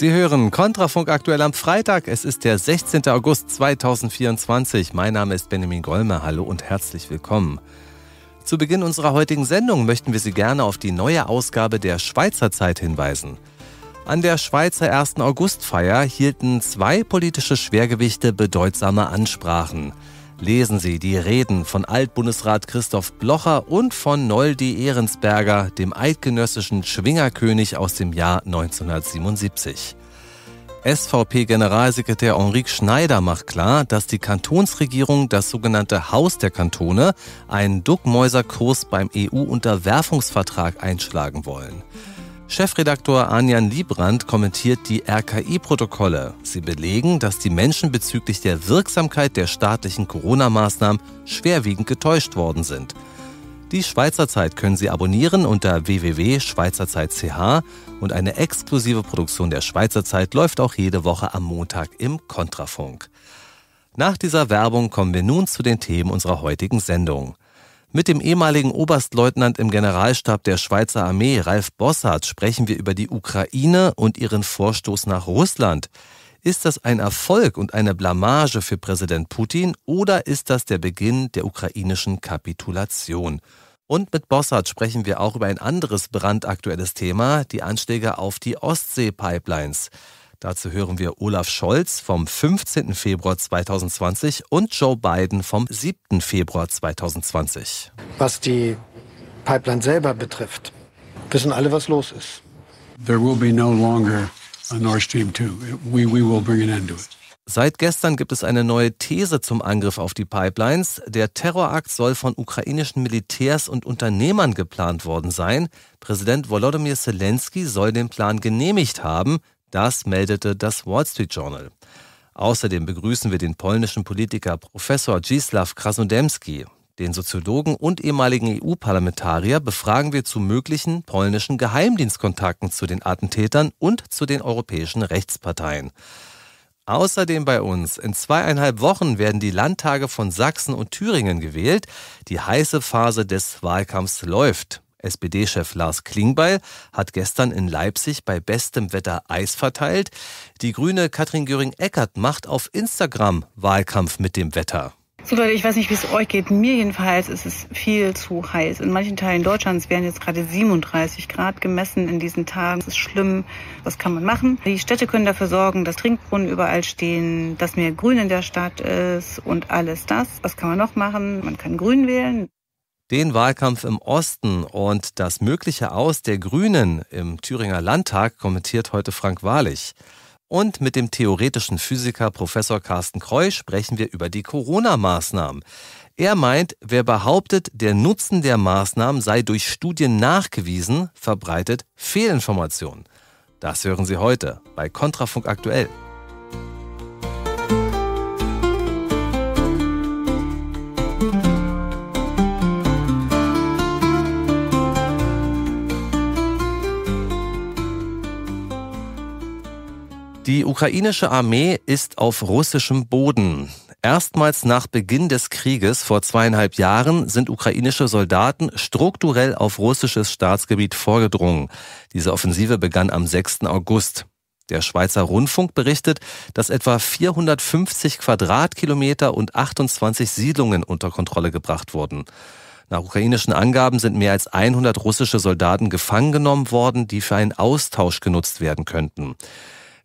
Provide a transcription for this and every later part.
Sie hören Kontrafunk aktuell am Freitag. Es ist der 16. August 2024. Mein Name ist Benjamin Golmer. Hallo und herzlich willkommen. Zu Beginn unserer heutigen Sendung möchten wir Sie gerne auf die neue Ausgabe der Schweizer Zeit hinweisen. An der Schweizer 1. Augustfeier hielten zwei politische Schwergewichte bedeutsame Ansprachen lesen Sie die Reden von Altbundesrat Christoph Blocher und von Noldi Ehrensberger, dem eidgenössischen Schwingerkönig aus dem Jahr 1977. SVP-Generalsekretär Henrik Schneider macht klar, dass die Kantonsregierung das sogenannte Haus der Kantone, einen Duckmäuserkurs beim EU-Unterwerfungsvertrag einschlagen wollen. Chefredaktor Anjan Liebrand kommentiert die RKI-Protokolle. Sie belegen, dass die Menschen bezüglich der Wirksamkeit der staatlichen Corona-Maßnahmen schwerwiegend getäuscht worden sind. Die Schweizer Zeit können Sie abonnieren unter www.schweizerzeit.ch und eine exklusive Produktion der Schweizer Zeit läuft auch jede Woche am Montag im Kontrafunk. Nach dieser Werbung kommen wir nun zu den Themen unserer heutigen Sendung. Mit dem ehemaligen Oberstleutnant im Generalstab der Schweizer Armee, Ralf Bossart, sprechen wir über die Ukraine und ihren Vorstoß nach Russland. Ist das ein Erfolg und eine Blamage für Präsident Putin oder ist das der Beginn der ukrainischen Kapitulation? Und mit Bossart sprechen wir auch über ein anderes brandaktuelles Thema, die Anschläge auf die Ostsee-Pipelines. Dazu hören wir Olaf Scholz vom 15. Februar 2020 und Joe Biden vom 7. Februar 2020. Was die Pipeline selber betrifft, wissen alle, was los ist. There will be no longer a Nord Stream 2. We, we will bring an end to it. Seit gestern gibt es eine neue These zum Angriff auf die Pipelines. Der Terrorakt soll von ukrainischen Militärs und Unternehmern geplant worden sein. Präsident Volodymyr Zelensky soll den Plan genehmigt haben. Das meldete das Wall Street Journal. Außerdem begrüßen wir den polnischen Politiker Professor Gisław Krasnodemski. Den Soziologen und ehemaligen EU-Parlamentarier befragen wir zu möglichen polnischen Geheimdienstkontakten zu den Attentätern und zu den europäischen Rechtsparteien. Außerdem bei uns, in zweieinhalb Wochen werden die Landtage von Sachsen und Thüringen gewählt. Die heiße Phase des Wahlkampfs läuft. SPD-Chef Lars Klingbeil hat gestern in Leipzig bei bestem Wetter Eis verteilt. Die grüne Katrin Göring-Eckert macht auf Instagram Wahlkampf mit dem Wetter. So Leute, ich weiß nicht, wie es euch geht. Mir jedenfalls ist es viel zu heiß. In manchen Teilen Deutschlands werden jetzt gerade 37 Grad gemessen in diesen Tagen. Das ist schlimm. Was kann man machen? Die Städte können dafür sorgen, dass Trinkbrunnen überall stehen, dass mehr Grün in der Stadt ist und alles das. Was kann man noch machen? Man kann Grün wählen den Wahlkampf im Osten und das mögliche Aus der Grünen im Thüringer Landtag kommentiert heute Frank Wahrlich. Und mit dem theoretischen Physiker Professor Carsten Kreu sprechen wir über die Corona-Maßnahmen. Er meint, wer behauptet, der Nutzen der Maßnahmen sei durch Studien nachgewiesen, verbreitet Fehlinformationen. Das hören Sie heute bei Kontrafunk aktuell. Die ukrainische Armee ist auf russischem Boden. Erstmals nach Beginn des Krieges vor zweieinhalb Jahren sind ukrainische Soldaten strukturell auf russisches Staatsgebiet vorgedrungen. Diese Offensive begann am 6. August. Der Schweizer Rundfunk berichtet, dass etwa 450 Quadratkilometer und 28 Siedlungen unter Kontrolle gebracht wurden. Nach ukrainischen Angaben sind mehr als 100 russische Soldaten gefangen genommen worden, die für einen Austausch genutzt werden könnten.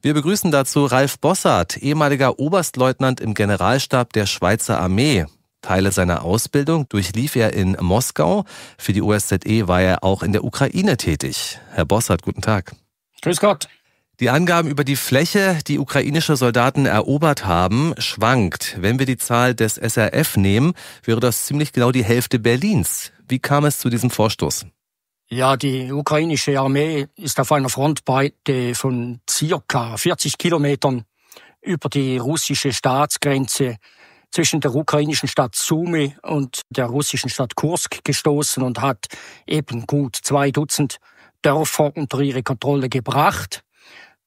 Wir begrüßen dazu Ralf Bossart, ehemaliger Oberstleutnant im Generalstab der Schweizer Armee. Teile seiner Ausbildung durchlief er in Moskau. Für die OSZE war er auch in der Ukraine tätig. Herr Bossart, guten Tag. Grüß Gott. Die Angaben über die Fläche, die ukrainische Soldaten erobert haben, schwankt. Wenn wir die Zahl des SRF nehmen, wäre das ziemlich genau die Hälfte Berlins. Wie kam es zu diesem Vorstoß? Ja, die ukrainische Armee ist auf einer Frontbreite von circa 40 Kilometern über die russische Staatsgrenze zwischen der ukrainischen Stadt Sumy und der russischen Stadt Kursk gestoßen und hat eben gut zwei Dutzend Dörfer unter ihre Kontrolle gebracht.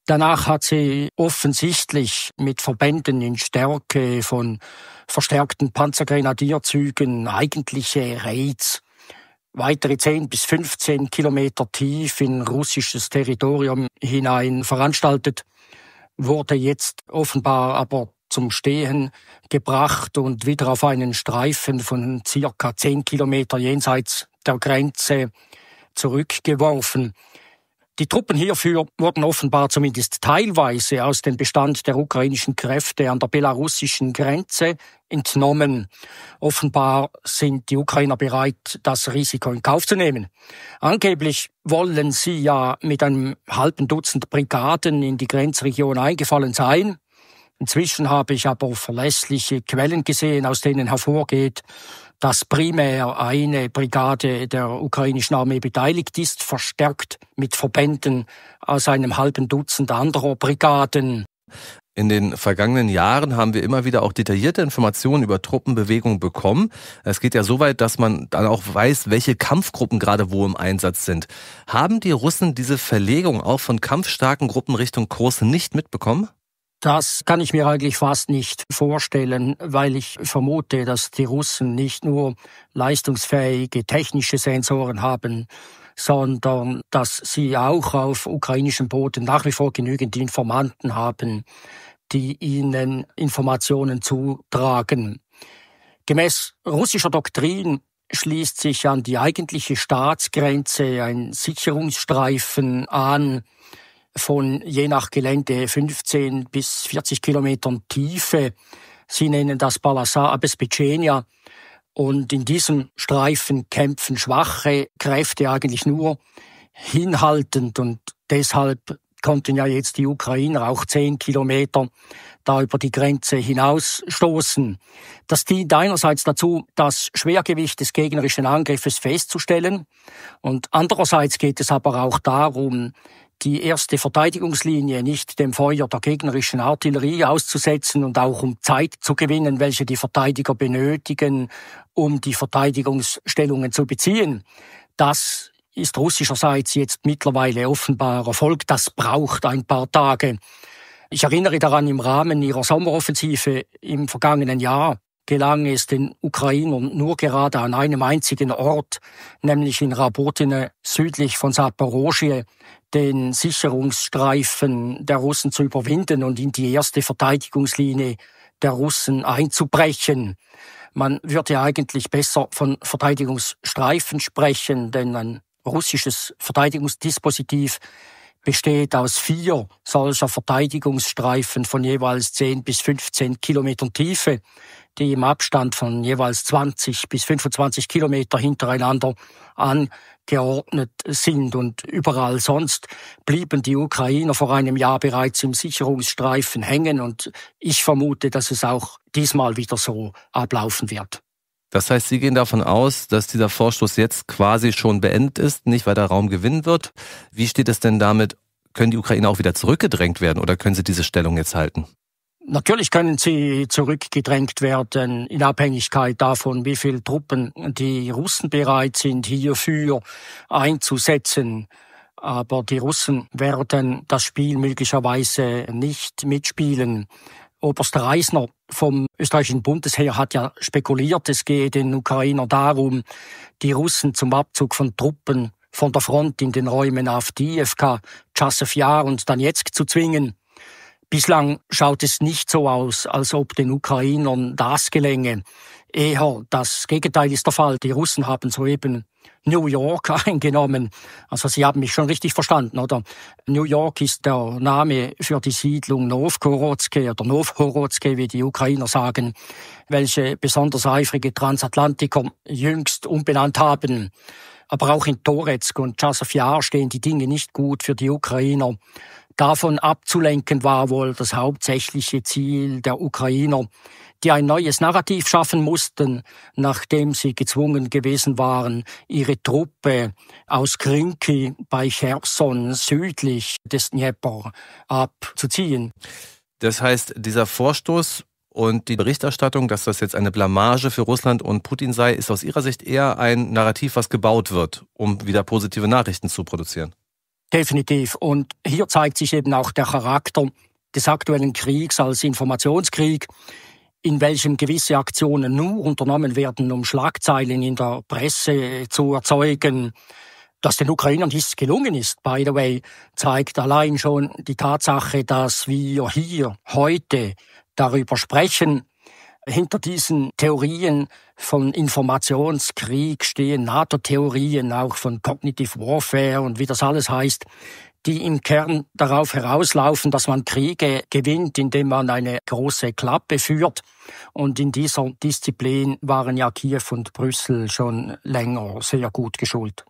Danach hat sie offensichtlich mit Verbänden in Stärke von verstärkten Panzergrenadierzügen eigentliche Raids weitere 10 bis 15 Kilometer tief in russisches Territorium hinein veranstaltet, wurde jetzt offenbar aber zum Stehen gebracht und wieder auf einen Streifen von circa 10 Kilometer jenseits der Grenze zurückgeworfen. Die Truppen hierfür wurden offenbar zumindest teilweise aus dem Bestand der ukrainischen Kräfte an der belarussischen Grenze entnommen. Offenbar sind die Ukrainer bereit, das Risiko in Kauf zu nehmen. Angeblich wollen sie ja mit einem halben Dutzend Brigaden in die Grenzregion eingefallen sein. Inzwischen habe ich aber verlässliche Quellen gesehen, aus denen hervorgeht, dass primär eine Brigade der ukrainischen Armee beteiligt ist, verstärkt mit Verbänden aus einem halben Dutzend anderer Brigaden. In den vergangenen Jahren haben wir immer wieder auch detaillierte Informationen über Truppenbewegungen bekommen. Es geht ja so weit, dass man dann auch weiß, welche Kampfgruppen gerade wo im Einsatz sind. Haben die Russen diese Verlegung auch von kampfstarken Gruppen Richtung Kurs nicht mitbekommen? Das kann ich mir eigentlich fast nicht vorstellen, weil ich vermute, dass die Russen nicht nur leistungsfähige technische Sensoren haben, sondern dass sie auch auf ukrainischen Boden nach wie vor genügend Informanten haben, die ihnen Informationen zutragen. Gemäß russischer Doktrin schließt sich an die eigentliche Staatsgrenze ein Sicherungsstreifen an, von je nach Gelände 15 bis 40 Kilometern Tiefe. Sie nennen das Balasar Abespecenia. Und in diesem Streifen kämpfen schwache Kräfte eigentlich nur hinhaltend. Und deshalb konnten ja jetzt die Ukrainer auch 10 Kilometer da über die Grenze hinausstoßen. Das dient einerseits dazu, das Schwergewicht des gegnerischen Angriffes festzustellen und andererseits geht es aber auch darum, die erste Verteidigungslinie nicht dem Feuer der gegnerischen Artillerie auszusetzen und auch um Zeit zu gewinnen, welche die Verteidiger benötigen, um die Verteidigungsstellungen zu beziehen. Das ist russischerseits jetzt mittlerweile offenbar Erfolg. Das braucht ein paar Tage. Ich erinnere daran, im Rahmen ihrer Sommeroffensive im vergangenen Jahr gelang es den Ukrainern nur gerade an einem einzigen Ort, nämlich in Rabotine südlich von Saporoschje, den Sicherungsstreifen der Russen zu überwinden und in die erste Verteidigungslinie der Russen einzubrechen. Man würde eigentlich besser von Verteidigungsstreifen sprechen, denn ein russisches Verteidigungsdispositiv besteht aus vier solcher Verteidigungsstreifen von jeweils 10 bis 15 Kilometern Tiefe, die im Abstand von jeweils 20 bis 25 Kilometer hintereinander an geordnet sind. Und überall sonst blieben die Ukrainer vor einem Jahr bereits im Sicherungsstreifen hängen. Und ich vermute, dass es auch diesmal wieder so ablaufen wird. Das heißt, Sie gehen davon aus, dass dieser Vorstoß jetzt quasi schon beendet ist, nicht weiter Raum gewinnen wird. Wie steht es denn damit? Können die Ukrainer auch wieder zurückgedrängt werden oder können sie diese Stellung jetzt halten? Natürlich können sie zurückgedrängt werden in Abhängigkeit davon, wie viele Truppen die Russen bereit sind, hierfür einzusetzen. Aber die Russen werden das Spiel möglicherweise nicht mitspielen. Oberst Reisner vom österreichischen Bundesheer hat ja spekuliert, es gehe den Ukrainer darum, die Russen zum Abzug von Truppen von der Front in den Räumen Avdiivka, Chassev Jahr und Danetsk zu zwingen. Bislang schaut es nicht so aus, als ob den Ukrainern das gelänge. Eher das Gegenteil ist der Fall. Die Russen haben soeben New York eingenommen. Also Sie haben mich schon richtig verstanden, oder? New York ist der Name für die Siedlung Novgorodske oder Novhorodske, wie die Ukrainer sagen, welche besonders eifrige Transatlantiker jüngst umbenannt haben. Aber auch in Toretsk und Chasafjar stehen die Dinge nicht gut für die Ukrainer davon abzulenken war wohl das hauptsächliche Ziel der Ukrainer, die ein neues Narrativ schaffen mussten, nachdem sie gezwungen gewesen waren, ihre Truppe aus Krinki bei Cherson südlich des Dnieper abzuziehen. Das heißt, dieser Vorstoß und die Berichterstattung, dass das jetzt eine Blamage für Russland und Putin sei, ist aus Ihrer Sicht eher ein Narrativ, was gebaut wird, um wieder positive Nachrichten zu produzieren. Definitiv. Und hier zeigt sich eben auch der Charakter des aktuellen Kriegs als Informationskrieg, in welchem gewisse Aktionen nur unternommen werden, um Schlagzeilen in der Presse zu erzeugen. Dass den Ukrainern dies gelungen ist, by the way, zeigt allein schon die Tatsache, dass wir hier heute darüber sprechen, hinter diesen Theorien von Informationskrieg stehen NATO-Theorien, auch von Cognitive Warfare und wie das alles heißt, die im Kern darauf herauslaufen, dass man Kriege gewinnt, indem man eine große Klappe führt. Und in dieser Disziplin waren ja Kiew und Brüssel schon länger sehr gut geschult.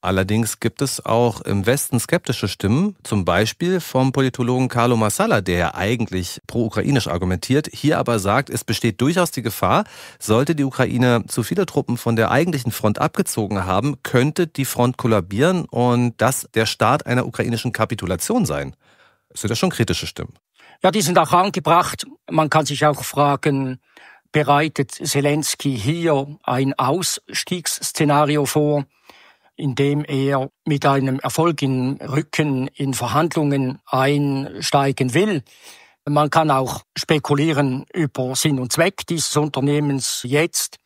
Allerdings gibt es auch im Westen skeptische Stimmen, zum Beispiel vom Politologen Carlo Massala, der ja eigentlich pro-ukrainisch argumentiert, hier aber sagt, es besteht durchaus die Gefahr, sollte die Ukraine zu viele Truppen von der eigentlichen Front abgezogen haben, könnte die Front kollabieren und das der Start einer ukrainischen Kapitulation sein. Das sind ja schon kritische Stimmen. Ja, die sind auch angebracht. Man kann sich auch fragen, bereitet Zelensky hier ein Ausstiegsszenario vor? indem er mit einem Erfolg im Rücken in Verhandlungen einsteigen will. Man kann auch spekulieren über Sinn und Zweck dieses Unternehmens jetzt.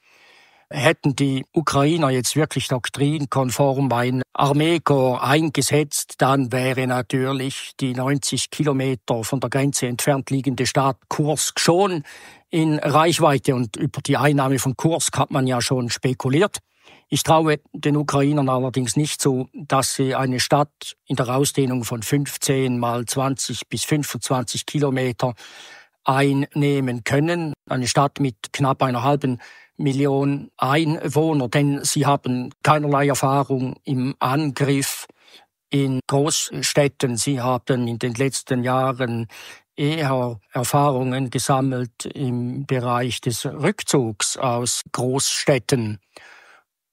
Hätten die Ukrainer jetzt wirklich doktrinkonform ein Armeekorps eingesetzt, dann wäre natürlich die 90 Kilometer von der Grenze entfernt liegende Stadt Kursk schon in Reichweite. Und über die Einnahme von Kursk hat man ja schon spekuliert. Ich traue den Ukrainern allerdings nicht zu, dass sie eine Stadt in der Ausdehnung von 15 mal 20 bis 25 Kilometer einnehmen können. Eine Stadt mit knapp einer halben Million Einwohner, denn sie haben keinerlei Erfahrung im Angriff in Großstädten. Sie haben in den letzten Jahren eher Erfahrungen gesammelt im Bereich des Rückzugs aus Großstädten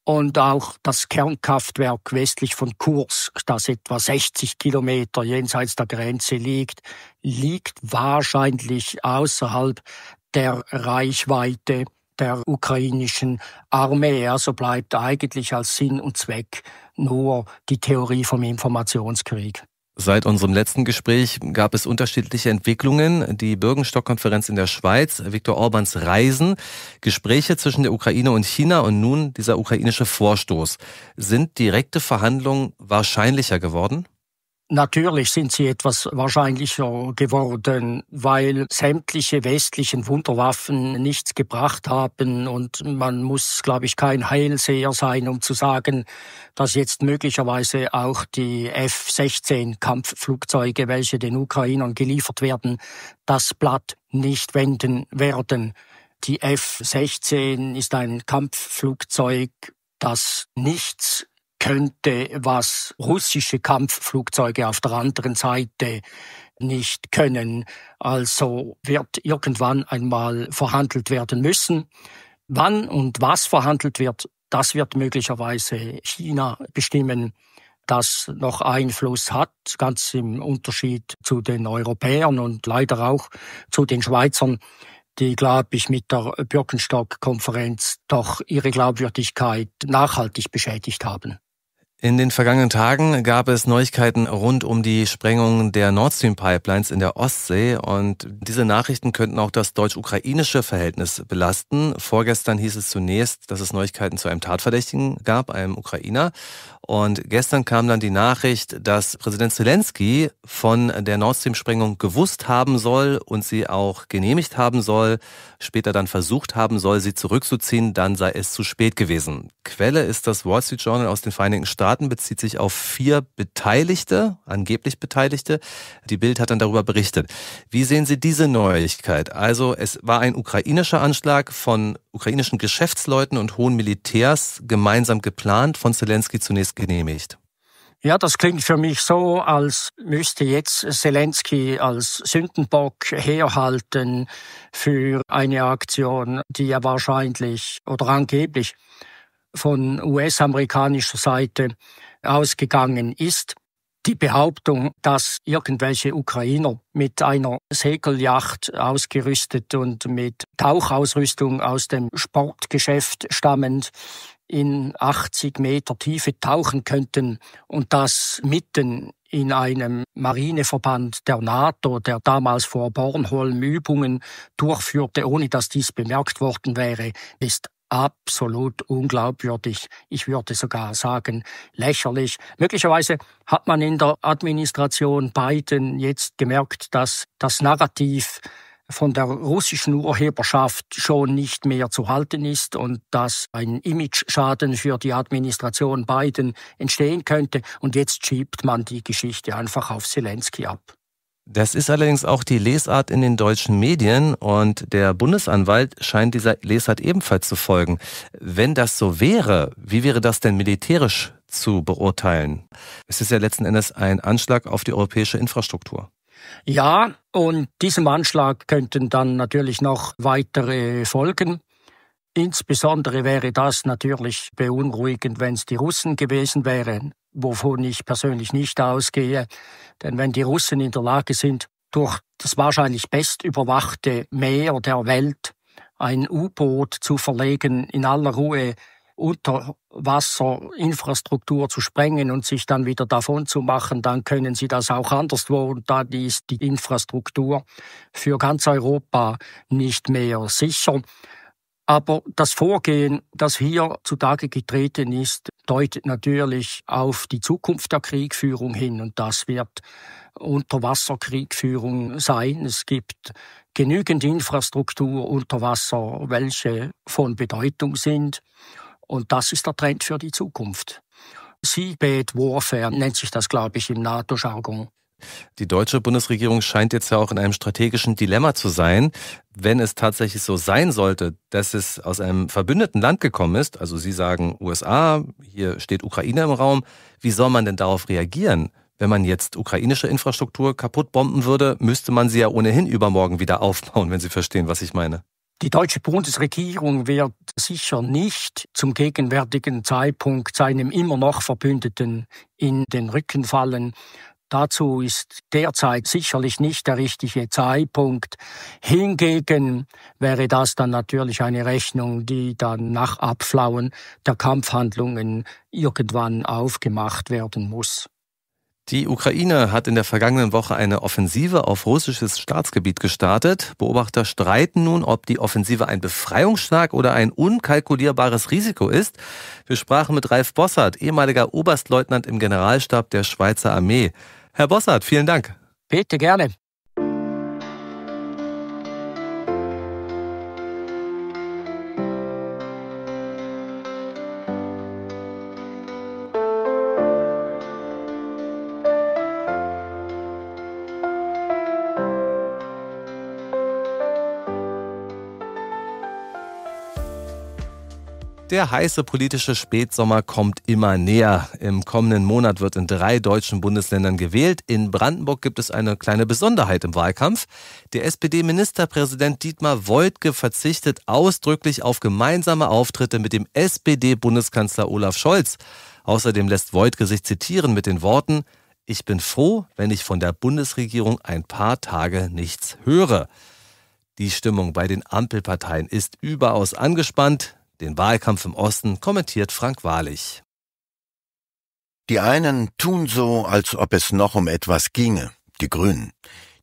und auch das Kernkraftwerk westlich von Kursk, das etwa 60 Kilometer jenseits der Grenze liegt, liegt wahrscheinlich außerhalb der Reichweite der ukrainischen Armee. Also bleibt eigentlich als Sinn und Zweck nur die Theorie vom Informationskrieg. Seit unserem letzten Gespräch gab es unterschiedliche Entwicklungen. Die Bürgenstock-Konferenz in der Schweiz, Viktor Orbans Reisen, Gespräche zwischen der Ukraine und China und nun dieser ukrainische Vorstoß. Sind direkte Verhandlungen wahrscheinlicher geworden? Natürlich sind sie etwas wahrscheinlicher geworden, weil sämtliche westlichen Wunderwaffen nichts gebracht haben und man muss, glaube ich, kein Heilseher sein, um zu sagen, dass jetzt möglicherweise auch die F-16 Kampfflugzeuge, welche den Ukrainern geliefert werden, das Blatt nicht wenden werden. Die F-16 ist ein Kampfflugzeug, das nichts könnte, was russische Kampfflugzeuge auf der anderen Seite nicht können. Also wird irgendwann einmal verhandelt werden müssen. Wann und was verhandelt wird, das wird möglicherweise China bestimmen, das noch Einfluss hat, ganz im Unterschied zu den Europäern und leider auch zu den Schweizern, die, glaube ich, mit der Birkenstock-Konferenz doch ihre Glaubwürdigkeit nachhaltig beschädigt haben. In den vergangenen Tagen gab es Neuigkeiten rund um die Sprengung der Nord Stream Pipelines in der Ostsee und diese Nachrichten könnten auch das deutsch-ukrainische Verhältnis belasten. Vorgestern hieß es zunächst, dass es Neuigkeiten zu einem Tatverdächtigen gab, einem Ukrainer. Und gestern kam dann die Nachricht, dass Präsident Zelensky von der Nord Stream-Sprengung gewusst haben soll und sie auch genehmigt haben soll, später dann versucht haben soll, sie zurückzuziehen, dann sei es zu spät gewesen. Quelle ist das Wall Street Journal aus den Vereinigten Staaten, bezieht sich auf vier Beteiligte, angeblich Beteiligte. Die Bild hat dann darüber berichtet. Wie sehen Sie diese Neuigkeit? Also es war ein ukrainischer Anschlag von ukrainischen Geschäftsleuten und hohen Militärs gemeinsam geplant, von Zelensky zunächst genehmigt. Ja, das klingt für mich so, als müsste jetzt Zelensky als Sündenbock herhalten für eine Aktion, die ja wahrscheinlich oder angeblich von US-amerikanischer Seite ausgegangen ist. Die Behauptung, dass irgendwelche Ukrainer mit einer Segeljacht ausgerüstet und mit Tauchausrüstung aus dem Sportgeschäft stammend in 80 Meter Tiefe tauchen könnten und das mitten in einem Marineverband der NATO, der damals vor Bornholm Übungen durchführte, ohne dass dies bemerkt worden wäre, ist absolut unglaubwürdig. Ich würde sogar sagen, lächerlich. Möglicherweise hat man in der Administration Biden jetzt gemerkt, dass das Narrativ von der russischen Urheberschaft schon nicht mehr zu halten ist und dass ein Imageschaden für die Administration Biden entstehen könnte. Und jetzt schiebt man die Geschichte einfach auf Zelensky ab. Das ist allerdings auch die Lesart in den deutschen Medien und der Bundesanwalt scheint dieser Lesart ebenfalls zu folgen. Wenn das so wäre, wie wäre das denn militärisch zu beurteilen? Es ist ja letzten Endes ein Anschlag auf die europäische Infrastruktur. Ja, und diesem Anschlag könnten dann natürlich noch weitere folgen. Insbesondere wäre das natürlich beunruhigend, wenn es die Russen gewesen wären wovon ich persönlich nicht ausgehe. Denn wenn die Russen in der Lage sind, durch das wahrscheinlich bestüberwachte Meer der Welt ein U-Boot zu verlegen, in aller Ruhe Unterwasserinfrastruktur zu sprengen und sich dann wieder davon zu machen, dann können sie das auch anderswo. Und dann ist die Infrastruktur für ganz Europa nicht mehr sicher. Aber das Vorgehen, das hier zutage getreten ist, deutet natürlich auf die Zukunft der Kriegführung hin und das wird Unterwasserkriegführung sein. Es gibt genügend Infrastruktur unter Wasser, welche von Bedeutung sind und das ist der Trend für die Zukunft. Seabed Warfare nennt sich das, glaube ich, im NATO-Jargon. Die deutsche Bundesregierung scheint jetzt ja auch in einem strategischen Dilemma zu sein. Wenn es tatsächlich so sein sollte, dass es aus einem verbündeten Land gekommen ist, also Sie sagen USA, hier steht Ukraine im Raum, wie soll man denn darauf reagieren? Wenn man jetzt ukrainische Infrastruktur kaputt bomben würde, müsste man sie ja ohnehin übermorgen wieder aufbauen, wenn Sie verstehen, was ich meine. Die deutsche Bundesregierung wird sicher nicht zum gegenwärtigen Zeitpunkt seinem immer noch Verbündeten in den Rücken fallen, Dazu ist derzeit sicherlich nicht der richtige Zeitpunkt. Hingegen wäre das dann natürlich eine Rechnung, die dann nach Abflauen der Kampfhandlungen irgendwann aufgemacht werden muss. Die Ukraine hat in der vergangenen Woche eine Offensive auf russisches Staatsgebiet gestartet. Beobachter streiten nun, ob die Offensive ein Befreiungsschlag oder ein unkalkulierbares Risiko ist. Wir sprachen mit Ralf Bossert, ehemaliger Oberstleutnant im Generalstab der Schweizer Armee. Herr Bossert, vielen Dank. Bitte gerne. Der heiße politische Spätsommer kommt immer näher. Im kommenden Monat wird in drei deutschen Bundesländern gewählt. In Brandenburg gibt es eine kleine Besonderheit im Wahlkampf. Der SPD-Ministerpräsident Dietmar Woidke verzichtet ausdrücklich auf gemeinsame Auftritte mit dem SPD-Bundeskanzler Olaf Scholz. Außerdem lässt Woidke sich zitieren mit den Worten, ich bin froh, wenn ich von der Bundesregierung ein paar Tage nichts höre. Die Stimmung bei den Ampelparteien ist überaus angespannt. Den Wahlkampf im Osten kommentiert Frank Wahrlich. Die einen tun so, als ob es noch um etwas ginge, die Grünen.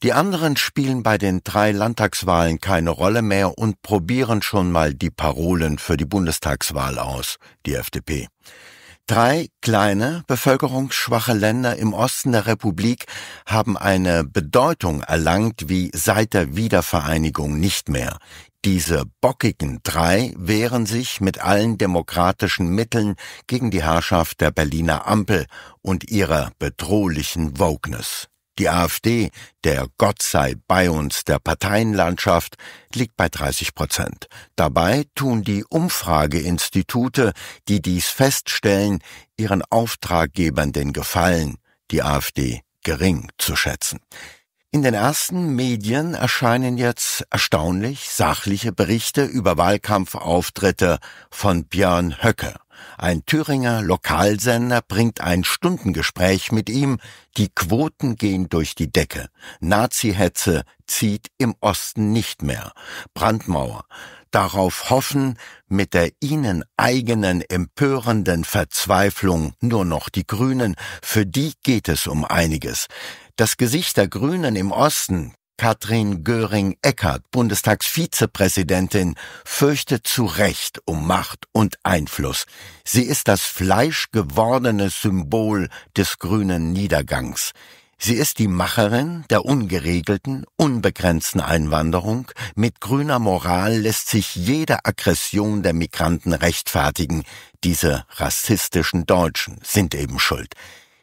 Die anderen spielen bei den drei Landtagswahlen keine Rolle mehr und probieren schon mal die Parolen für die Bundestagswahl aus, die FDP. Drei kleine, bevölkerungsschwache Länder im Osten der Republik haben eine Bedeutung erlangt wie seit der Wiedervereinigung nicht mehr. Diese bockigen drei wehren sich mit allen demokratischen Mitteln gegen die Herrschaft der Berliner Ampel und ihrer bedrohlichen Wokeness. Die AfD, der Gott sei bei uns der Parteienlandschaft, liegt bei 30 Prozent. Dabei tun die Umfrageinstitute, die dies feststellen, ihren Auftraggebern den Gefallen, die AfD gering zu schätzen. In den ersten Medien erscheinen jetzt erstaunlich sachliche Berichte über Wahlkampfauftritte von Björn Höcke. Ein Thüringer Lokalsender bringt ein Stundengespräch mit ihm. Die Quoten gehen durch die Decke. Nazi-Hetze zieht im Osten nicht mehr. Brandmauer. Darauf hoffen, mit der ihnen eigenen empörenden Verzweiflung nur noch die Grünen. Für die geht es um einiges. Das Gesicht der Grünen im Osten, Katrin Göring-Eckardt, Bundestagsvizepräsidentin, fürchtet zu Recht um Macht und Einfluss. Sie ist das fleischgewordene Symbol des grünen Niedergangs. Sie ist die Macherin der ungeregelten, unbegrenzten Einwanderung. Mit grüner Moral lässt sich jede Aggression der Migranten rechtfertigen. Diese rassistischen Deutschen sind eben schuld.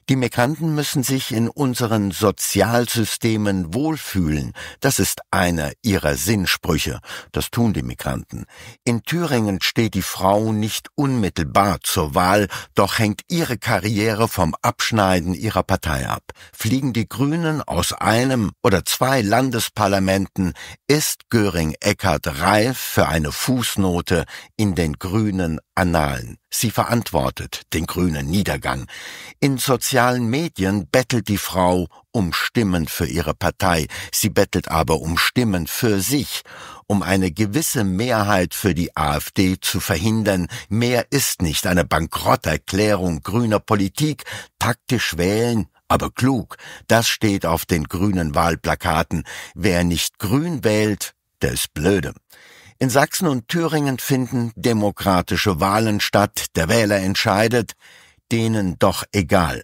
Die Migranten müssen sich in unseren Sozialsystemen wohlfühlen. Das ist einer ihrer Sinnsprüche. Das tun die Migranten. In Thüringen steht die Frau nicht unmittelbar zur Wahl, doch hängt ihre Karriere vom Abschneiden ihrer Partei ab. Fliegen die Grünen aus einem oder zwei Landesparlamenten, ist Göring-Eckardt reif für eine Fußnote in den grünen Annalen. Sie verantwortet den grünen Niedergang. In sozialen Medien bettelt die Frau um Stimmen für ihre Partei, sie bettelt aber um Stimmen für sich, um eine gewisse Mehrheit für die AfD zu verhindern. Mehr ist nicht eine Bankrotterklärung grüner Politik, taktisch wählen, aber klug, das steht auf den grünen Wahlplakaten. Wer nicht grün wählt, der ist blöde. In Sachsen und Thüringen finden demokratische Wahlen statt, der Wähler entscheidet, denen doch egal.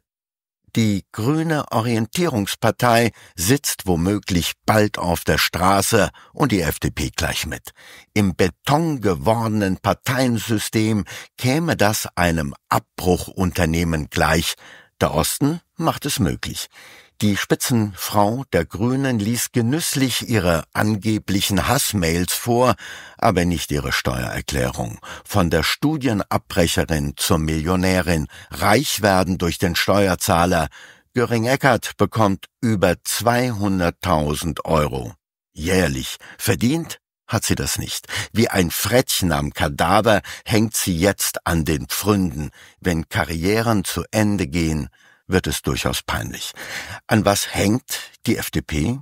Die grüne Orientierungspartei sitzt womöglich bald auf der Straße und die FDP gleich mit. Im Beton gewordenen Parteiensystem käme das einem Abbruchunternehmen gleich. Der Osten macht es möglich. Die Spitzenfrau der Grünen ließ genüsslich ihre angeblichen Hassmails vor, aber nicht ihre Steuererklärung. Von der Studienabbrecherin zur Millionärin, reich werden durch den Steuerzahler. Göring Eckert bekommt über 200.000 Euro. Jährlich. Verdient hat sie das nicht. Wie ein Frettchen am Kadaver hängt sie jetzt an den Pfründen. Wenn Karrieren zu Ende gehen, wird es durchaus peinlich. An was hängt die FDP?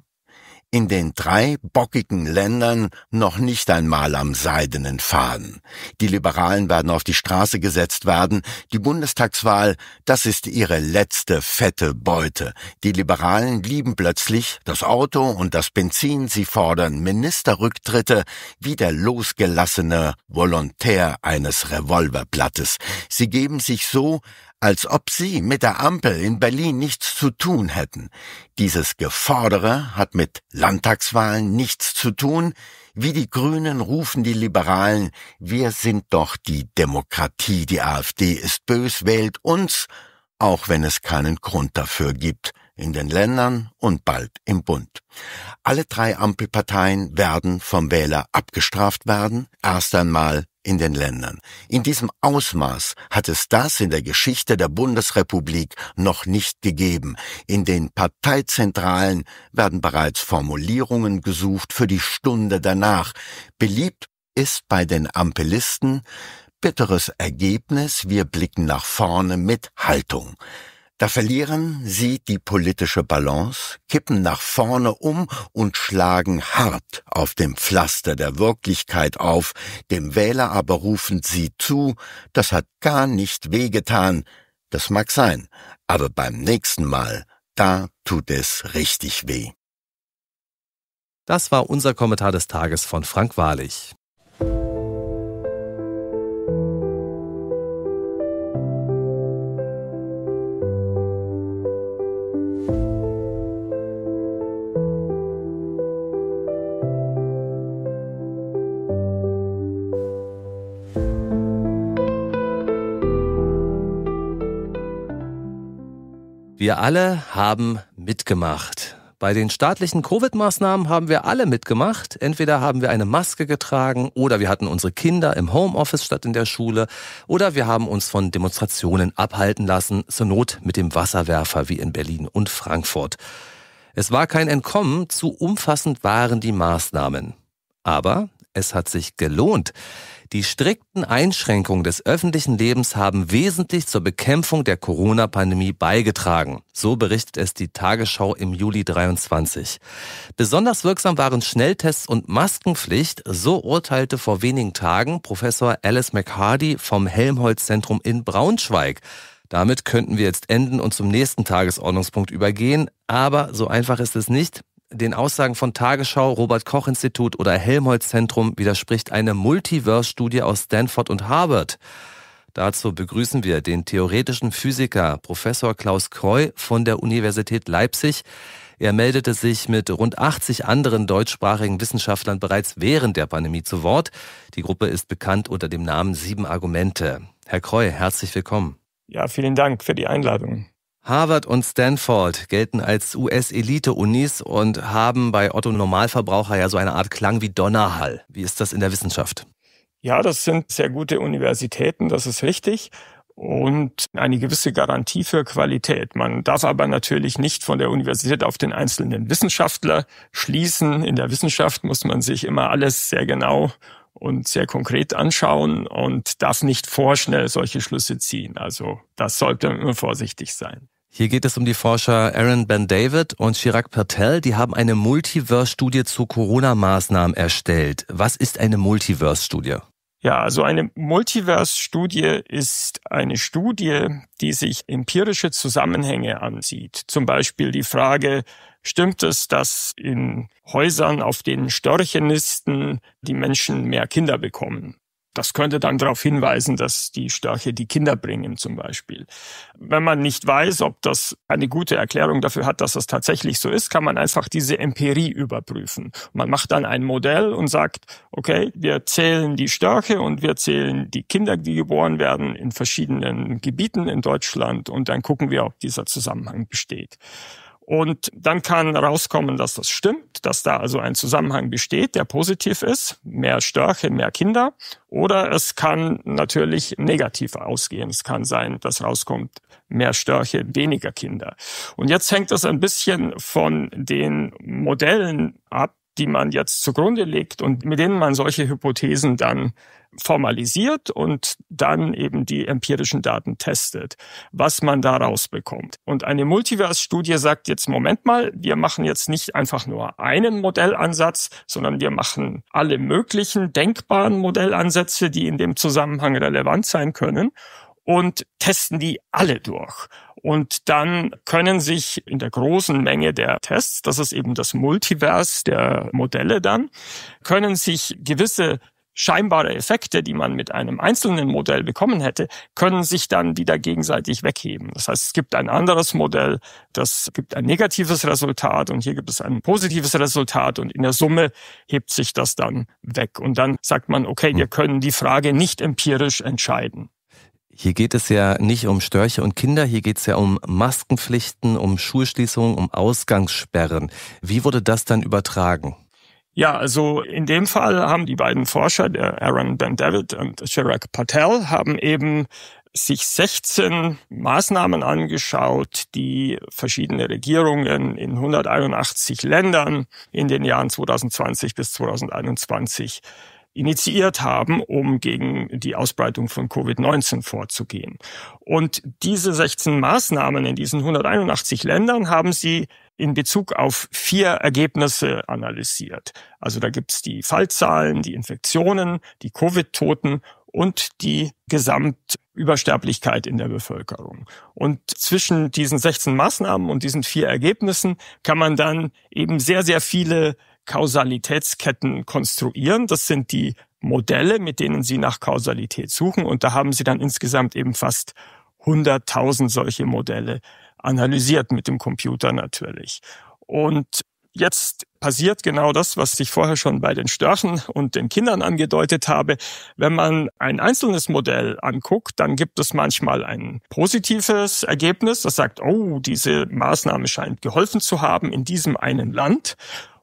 in den drei bockigen Ländern noch nicht einmal am seidenen Faden. Die Liberalen werden auf die Straße gesetzt werden. Die Bundestagswahl, das ist ihre letzte fette Beute. Die Liberalen lieben plötzlich das Auto und das Benzin. Sie fordern Ministerrücktritte wie der losgelassene Volontär eines Revolverblattes. Sie geben sich so als ob Sie mit der Ampel in Berlin nichts zu tun hätten. Dieses Gefordere hat mit Landtagswahlen nichts zu tun. Wie die Grünen rufen die Liberalen, wir sind doch die Demokratie, die AfD ist bös, wählt uns, auch wenn es keinen Grund dafür gibt, in den Ländern und bald im Bund. Alle drei Ampelparteien werden vom Wähler abgestraft werden, erst einmal in den Ländern. In diesem Ausmaß hat es das in der Geschichte der Bundesrepublik noch nicht gegeben. In den Parteizentralen werden bereits Formulierungen gesucht für die Stunde danach. Beliebt ist bei den Ampelisten bitteres Ergebnis, wir blicken nach vorne mit Haltung. Da verlieren sie die politische Balance, kippen nach vorne um und schlagen hart auf dem Pflaster der Wirklichkeit auf, dem Wähler aber rufen sie zu, das hat gar nicht wehgetan, das mag sein, aber beim nächsten Mal, da tut es richtig weh. Das war unser Kommentar des Tages von Frank Wahrlich. Wir alle haben mitgemacht. Bei den staatlichen Covid-Maßnahmen haben wir alle mitgemacht. Entweder haben wir eine Maske getragen oder wir hatten unsere Kinder im Homeoffice statt in der Schule oder wir haben uns von Demonstrationen abhalten lassen, zur Not mit dem Wasserwerfer wie in Berlin und Frankfurt. Es war kein Entkommen, zu umfassend waren die Maßnahmen. Aber es hat sich gelohnt. Die strikten Einschränkungen des öffentlichen Lebens haben wesentlich zur Bekämpfung der Corona-Pandemie beigetragen. So berichtet es die Tagesschau im Juli 23. Besonders wirksam waren Schnelltests und Maskenpflicht, so urteilte vor wenigen Tagen Professor Alice McHardy vom Helmholtz-Zentrum in Braunschweig. Damit könnten wir jetzt enden und zum nächsten Tagesordnungspunkt übergehen. Aber so einfach ist es nicht den Aussagen von Tagesschau, Robert Koch Institut oder Helmholtz Zentrum widerspricht eine Multiverse-Studie aus Stanford und Harvard. Dazu begrüßen wir den theoretischen Physiker Professor Klaus Kreu von der Universität Leipzig. Er meldete sich mit rund 80 anderen deutschsprachigen Wissenschaftlern bereits während der Pandemie zu Wort. Die Gruppe ist bekannt unter dem Namen Sieben Argumente. Herr Kreu, herzlich willkommen. Ja, vielen Dank für die Einladung. Harvard und Stanford gelten als US-Elite-Unis und haben bei Otto Normalverbraucher ja so eine Art Klang wie Donnerhall. Wie ist das in der Wissenschaft? Ja, das sind sehr gute Universitäten, das ist richtig. Und eine gewisse Garantie für Qualität. Man darf aber natürlich nicht von der Universität auf den einzelnen Wissenschaftler schließen. In der Wissenschaft muss man sich immer alles sehr genau und sehr konkret anschauen und darf nicht vorschnell solche Schlüsse ziehen. Also das sollte immer vorsichtig sein. Hier geht es um die Forscher Aaron Ben-David und Chirac Patel. Die haben eine Multiverse-Studie zu Corona-Maßnahmen erstellt. Was ist eine Multiverse-Studie? Ja, also eine Multiverse-Studie ist eine Studie, die sich empirische Zusammenhänge ansieht. Zum Beispiel die Frage, stimmt es, dass in Häusern, auf denen Störche nisten, die Menschen mehr Kinder bekommen? Das könnte dann darauf hinweisen, dass die Störche die Kinder bringen zum Beispiel. Wenn man nicht weiß, ob das eine gute Erklärung dafür hat, dass das tatsächlich so ist, kann man einfach diese Empirie überprüfen. Man macht dann ein Modell und sagt, okay, wir zählen die Störche und wir zählen die Kinder, die geboren werden in verschiedenen Gebieten in Deutschland und dann gucken wir, ob dieser Zusammenhang besteht. Und dann kann rauskommen, dass das stimmt, dass da also ein Zusammenhang besteht, der positiv ist. Mehr Störche, mehr Kinder. Oder es kann natürlich negativ ausgehen. Es kann sein, dass rauskommt, mehr Störche, weniger Kinder. Und jetzt hängt das ein bisschen von den Modellen ab, die man jetzt zugrunde legt und mit denen man solche Hypothesen dann formalisiert und dann eben die empirischen Daten testet, was man da rausbekommt. Und eine Multiverse-Studie sagt jetzt, Moment mal, wir machen jetzt nicht einfach nur einen Modellansatz, sondern wir machen alle möglichen denkbaren Modellansätze, die in dem Zusammenhang relevant sein können und testen die alle durch. Und dann können sich in der großen Menge der Tests, das ist eben das Multiverse der Modelle dann, können sich gewisse scheinbare Effekte, die man mit einem einzelnen Modell bekommen hätte, können sich dann wieder gegenseitig wegheben. Das heißt, es gibt ein anderes Modell, das gibt ein negatives Resultat und hier gibt es ein positives Resultat und in der Summe hebt sich das dann weg. Und dann sagt man, okay, wir hm. können die Frage nicht empirisch entscheiden. Hier geht es ja nicht um Störche und Kinder, hier geht es ja um Maskenpflichten, um Schulschließungen, um Ausgangssperren. Wie wurde das dann übertragen? Ja, also in dem Fall haben die beiden Forscher, der Aaron Ben-David und Chirag Patel, haben eben sich 16 Maßnahmen angeschaut, die verschiedene Regierungen in 181 Ländern in den Jahren 2020 bis 2021 initiiert haben, um gegen die Ausbreitung von Covid-19 vorzugehen. Und diese 16 Maßnahmen in diesen 181 Ländern haben sie in Bezug auf vier Ergebnisse analysiert. Also da gibt's die Fallzahlen, die Infektionen, die Covid-Toten und die Gesamtübersterblichkeit in der Bevölkerung. Und zwischen diesen 16 Maßnahmen und diesen vier Ergebnissen kann man dann eben sehr, sehr viele Kausalitätsketten konstruieren. Das sind die Modelle, mit denen sie nach Kausalität suchen. Und da haben sie dann insgesamt eben fast 100.000 solche Modelle analysiert mit dem Computer natürlich. Und jetzt passiert genau das, was ich vorher schon bei den Störchen und den Kindern angedeutet habe. Wenn man ein einzelnes Modell anguckt, dann gibt es manchmal ein positives Ergebnis, das sagt, oh, diese Maßnahme scheint geholfen zu haben in diesem einen Land.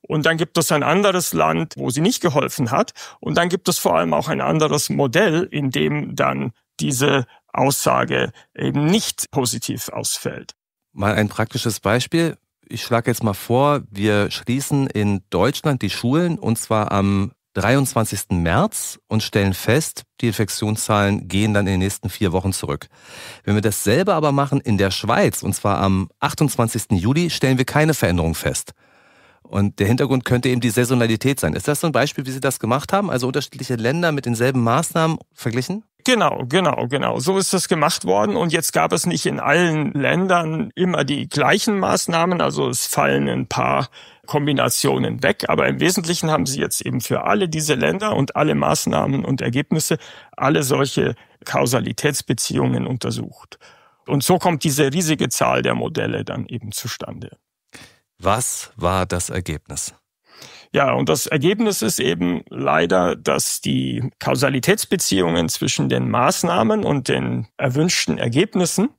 Und dann gibt es ein anderes Land, wo sie nicht geholfen hat. Und dann gibt es vor allem auch ein anderes Modell, in dem dann diese Aussage eben nicht positiv ausfällt. Mal ein praktisches Beispiel. Ich schlage jetzt mal vor, wir schließen in Deutschland die Schulen und zwar am 23. März und stellen fest, die Infektionszahlen gehen dann in den nächsten vier Wochen zurück. Wenn wir dasselbe aber machen in der Schweiz und zwar am 28. Juli, stellen wir keine Veränderung fest. Und der Hintergrund könnte eben die Saisonalität sein. Ist das so ein Beispiel, wie Sie das gemacht haben? Also unterschiedliche Länder mit denselben Maßnahmen verglichen? Genau, genau, genau. So ist das gemacht worden. Und jetzt gab es nicht in allen Ländern immer die gleichen Maßnahmen. Also es fallen ein paar Kombinationen weg. Aber im Wesentlichen haben sie jetzt eben für alle diese Länder und alle Maßnahmen und Ergebnisse alle solche Kausalitätsbeziehungen untersucht. Und so kommt diese riesige Zahl der Modelle dann eben zustande. Was war das Ergebnis? Ja, und das Ergebnis ist eben leider, dass die Kausalitätsbeziehungen zwischen den Maßnahmen und den erwünschten Ergebnissen,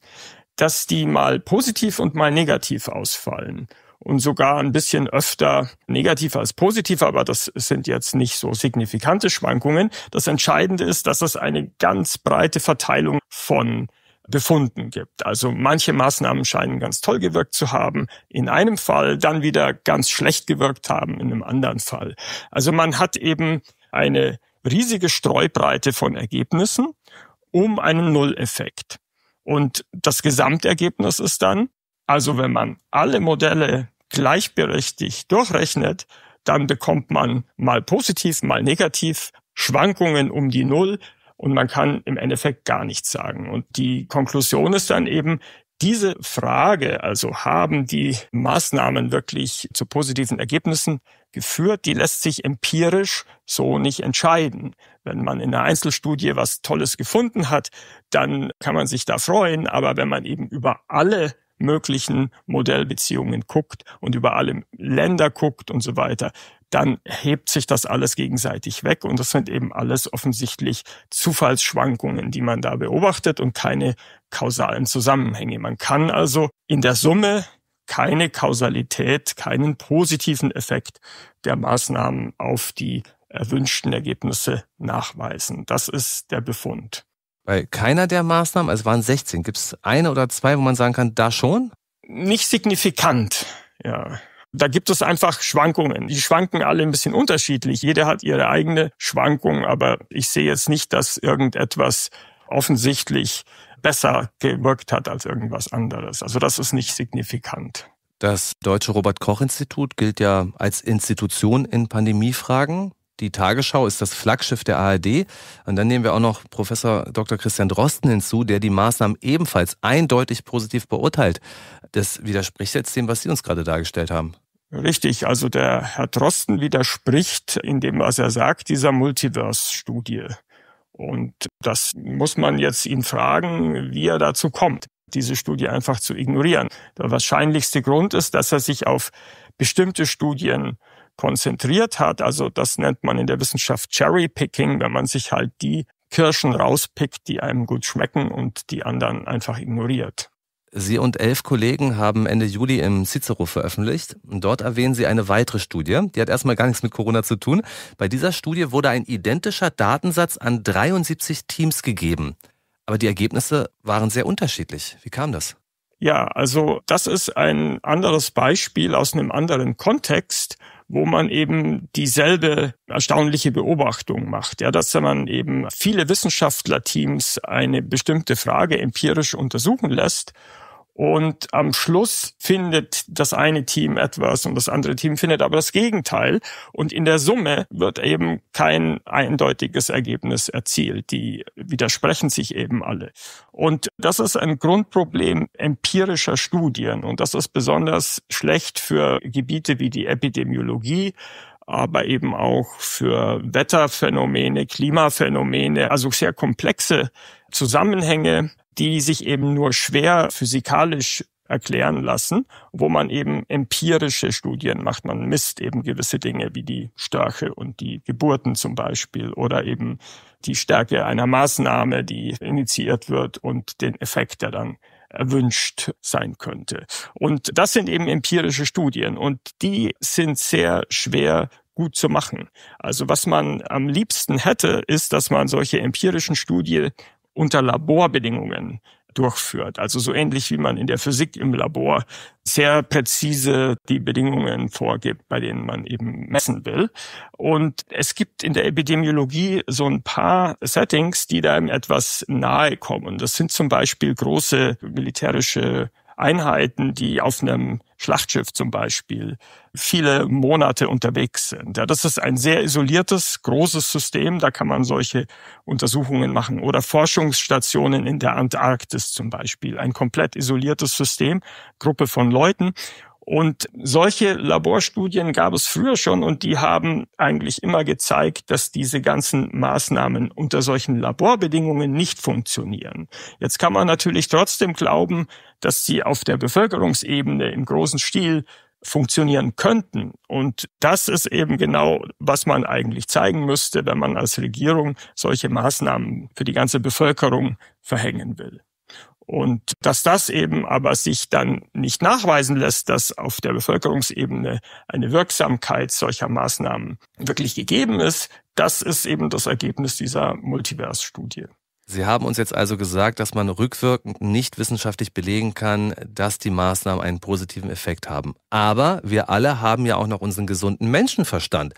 dass die mal positiv und mal negativ ausfallen und sogar ein bisschen öfter negativ als positiv, aber das sind jetzt nicht so signifikante Schwankungen. Das Entscheidende ist, dass es eine ganz breite Verteilung von Befunden gibt. Also manche Maßnahmen scheinen ganz toll gewirkt zu haben in einem Fall, dann wieder ganz schlecht gewirkt haben in einem anderen Fall. Also man hat eben eine riesige Streubreite von Ergebnissen um einen Nulleffekt. Und das Gesamtergebnis ist dann, also wenn man alle Modelle gleichberechtigt durchrechnet, dann bekommt man mal positiv, mal negativ Schwankungen um die Null, und man kann im Endeffekt gar nichts sagen. Und die Konklusion ist dann eben, diese Frage, also haben die Maßnahmen wirklich zu positiven Ergebnissen geführt, die lässt sich empirisch so nicht entscheiden. Wenn man in einer Einzelstudie was Tolles gefunden hat, dann kann man sich da freuen, aber wenn man eben über alle möglichen Modellbeziehungen guckt und über alle Länder guckt und so weiter, dann hebt sich das alles gegenseitig weg und das sind eben alles offensichtlich Zufallsschwankungen, die man da beobachtet und keine kausalen Zusammenhänge. Man kann also in der Summe keine Kausalität, keinen positiven Effekt der Maßnahmen auf die erwünschten Ergebnisse nachweisen. Das ist der Befund. Bei keiner der Maßnahmen, also es waren 16, gibt es eine oder zwei, wo man sagen kann, da schon? Nicht signifikant, ja. Da gibt es einfach Schwankungen. Die schwanken alle ein bisschen unterschiedlich. Jeder hat ihre eigene Schwankung, aber ich sehe jetzt nicht, dass irgendetwas offensichtlich besser gewirkt hat als irgendwas anderes. Also das ist nicht signifikant. Das Deutsche Robert Koch Institut gilt ja als Institution in Pandemiefragen die Tagesschau ist das Flaggschiff der ARD. Und dann nehmen wir auch noch Professor Dr. Christian Drosten hinzu, der die Maßnahmen ebenfalls eindeutig positiv beurteilt. Das widerspricht jetzt dem, was Sie uns gerade dargestellt haben. Richtig, also der Herr Drosten widerspricht in dem, was er sagt, dieser Multiverse-Studie. Und das muss man jetzt ihn fragen, wie er dazu kommt, diese Studie einfach zu ignorieren. Der wahrscheinlichste Grund ist, dass er sich auf bestimmte Studien konzentriert hat. Also das nennt man in der Wissenschaft Cherry Picking, wenn man sich halt die Kirschen rauspickt, die einem gut schmecken und die anderen einfach ignoriert. Sie und elf Kollegen haben Ende Juli im Cicero veröffentlicht. Dort erwähnen Sie eine weitere Studie. Die hat erstmal gar nichts mit Corona zu tun. Bei dieser Studie wurde ein identischer Datensatz an 73 Teams gegeben. Aber die Ergebnisse waren sehr unterschiedlich. Wie kam das? Ja, also das ist ein anderes Beispiel aus einem anderen Kontext wo man eben dieselbe erstaunliche Beobachtung macht, ja, dass man eben viele Wissenschaftlerteams eine bestimmte Frage empirisch untersuchen lässt und am Schluss findet das eine Team etwas und das andere Team findet aber das Gegenteil. Und in der Summe wird eben kein eindeutiges Ergebnis erzielt. Die widersprechen sich eben alle. Und das ist ein Grundproblem empirischer Studien. Und das ist besonders schlecht für Gebiete wie die Epidemiologie, aber eben auch für Wetterphänomene, Klimaphänomene, also sehr komplexe Zusammenhänge die sich eben nur schwer physikalisch erklären lassen, wo man eben empirische Studien macht. Man misst eben gewisse Dinge wie die Stärke und die Geburten zum Beispiel oder eben die Stärke einer Maßnahme, die initiiert wird und den Effekt, der dann erwünscht sein könnte. Und das sind eben empirische Studien und die sind sehr schwer gut zu machen. Also was man am liebsten hätte, ist, dass man solche empirischen Studien unter Laborbedingungen durchführt. Also so ähnlich wie man in der Physik im Labor sehr präzise die Bedingungen vorgibt, bei denen man eben messen will. Und es gibt in der Epidemiologie so ein paar Settings, die da eben etwas nahe kommen. Das sind zum Beispiel große militärische Einheiten, die auf einem Schlachtschiff zum Beispiel viele Monate unterwegs sind. Ja, das ist ein sehr isoliertes, großes System. Da kann man solche Untersuchungen machen. Oder Forschungsstationen in der Antarktis zum Beispiel. Ein komplett isoliertes System, Gruppe von Leuten. Und solche Laborstudien gab es früher schon und die haben eigentlich immer gezeigt, dass diese ganzen Maßnahmen unter solchen Laborbedingungen nicht funktionieren. Jetzt kann man natürlich trotzdem glauben, dass sie auf der Bevölkerungsebene im großen Stil funktionieren könnten. Und das ist eben genau, was man eigentlich zeigen müsste, wenn man als Regierung solche Maßnahmen für die ganze Bevölkerung verhängen will. Und dass das eben aber sich dann nicht nachweisen lässt, dass auf der Bevölkerungsebene eine Wirksamkeit solcher Maßnahmen wirklich gegeben ist, das ist eben das Ergebnis dieser Multiverse-Studie. Sie haben uns jetzt also gesagt, dass man rückwirkend nicht wissenschaftlich belegen kann, dass die Maßnahmen einen positiven Effekt haben. Aber wir alle haben ja auch noch unseren gesunden Menschenverstand.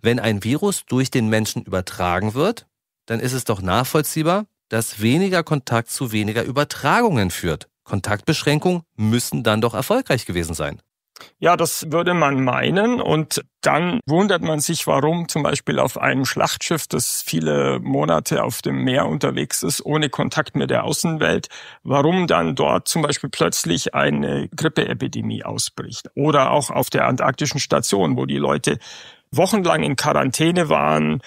Wenn ein Virus durch den Menschen übertragen wird, dann ist es doch nachvollziehbar, dass weniger Kontakt zu weniger Übertragungen führt. Kontaktbeschränkungen müssen dann doch erfolgreich gewesen sein. Ja, das würde man meinen und dann wundert man sich, warum zum Beispiel auf einem Schlachtschiff, das viele Monate auf dem Meer unterwegs ist, ohne Kontakt mit der Außenwelt, warum dann dort zum Beispiel plötzlich eine Grippeepidemie ausbricht. Oder auch auf der antarktischen Station, wo die Leute wochenlang in Quarantäne waren,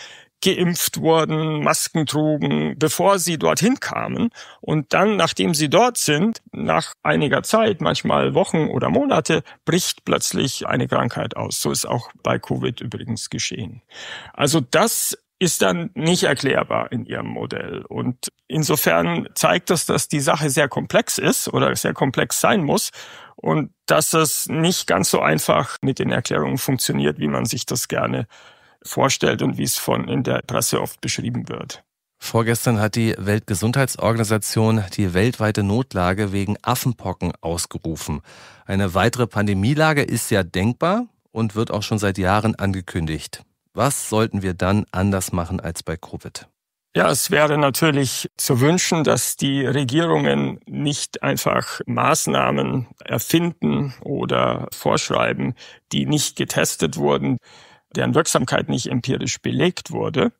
geimpft wurden, Masken trugen, bevor sie dorthin kamen. Und dann, nachdem sie dort sind, nach einiger Zeit, manchmal Wochen oder Monate, bricht plötzlich eine Krankheit aus. So ist auch bei Covid übrigens geschehen. Also das ist dann nicht erklärbar in ihrem Modell. Und insofern zeigt das, dass die Sache sehr komplex ist oder sehr komplex sein muss und dass es nicht ganz so einfach mit den Erklärungen funktioniert, wie man sich das gerne vorstellt und wie es von in der Presse oft beschrieben wird. Vorgestern hat die Weltgesundheitsorganisation die weltweite Notlage wegen Affenpocken ausgerufen. Eine weitere Pandemielage ist ja denkbar und wird auch schon seit Jahren angekündigt. Was sollten wir dann anders machen als bei Covid? Ja, es wäre natürlich zu wünschen, dass die Regierungen nicht einfach Maßnahmen erfinden oder vorschreiben, die nicht getestet wurden deren Wirksamkeit nicht empirisch belegt wurde.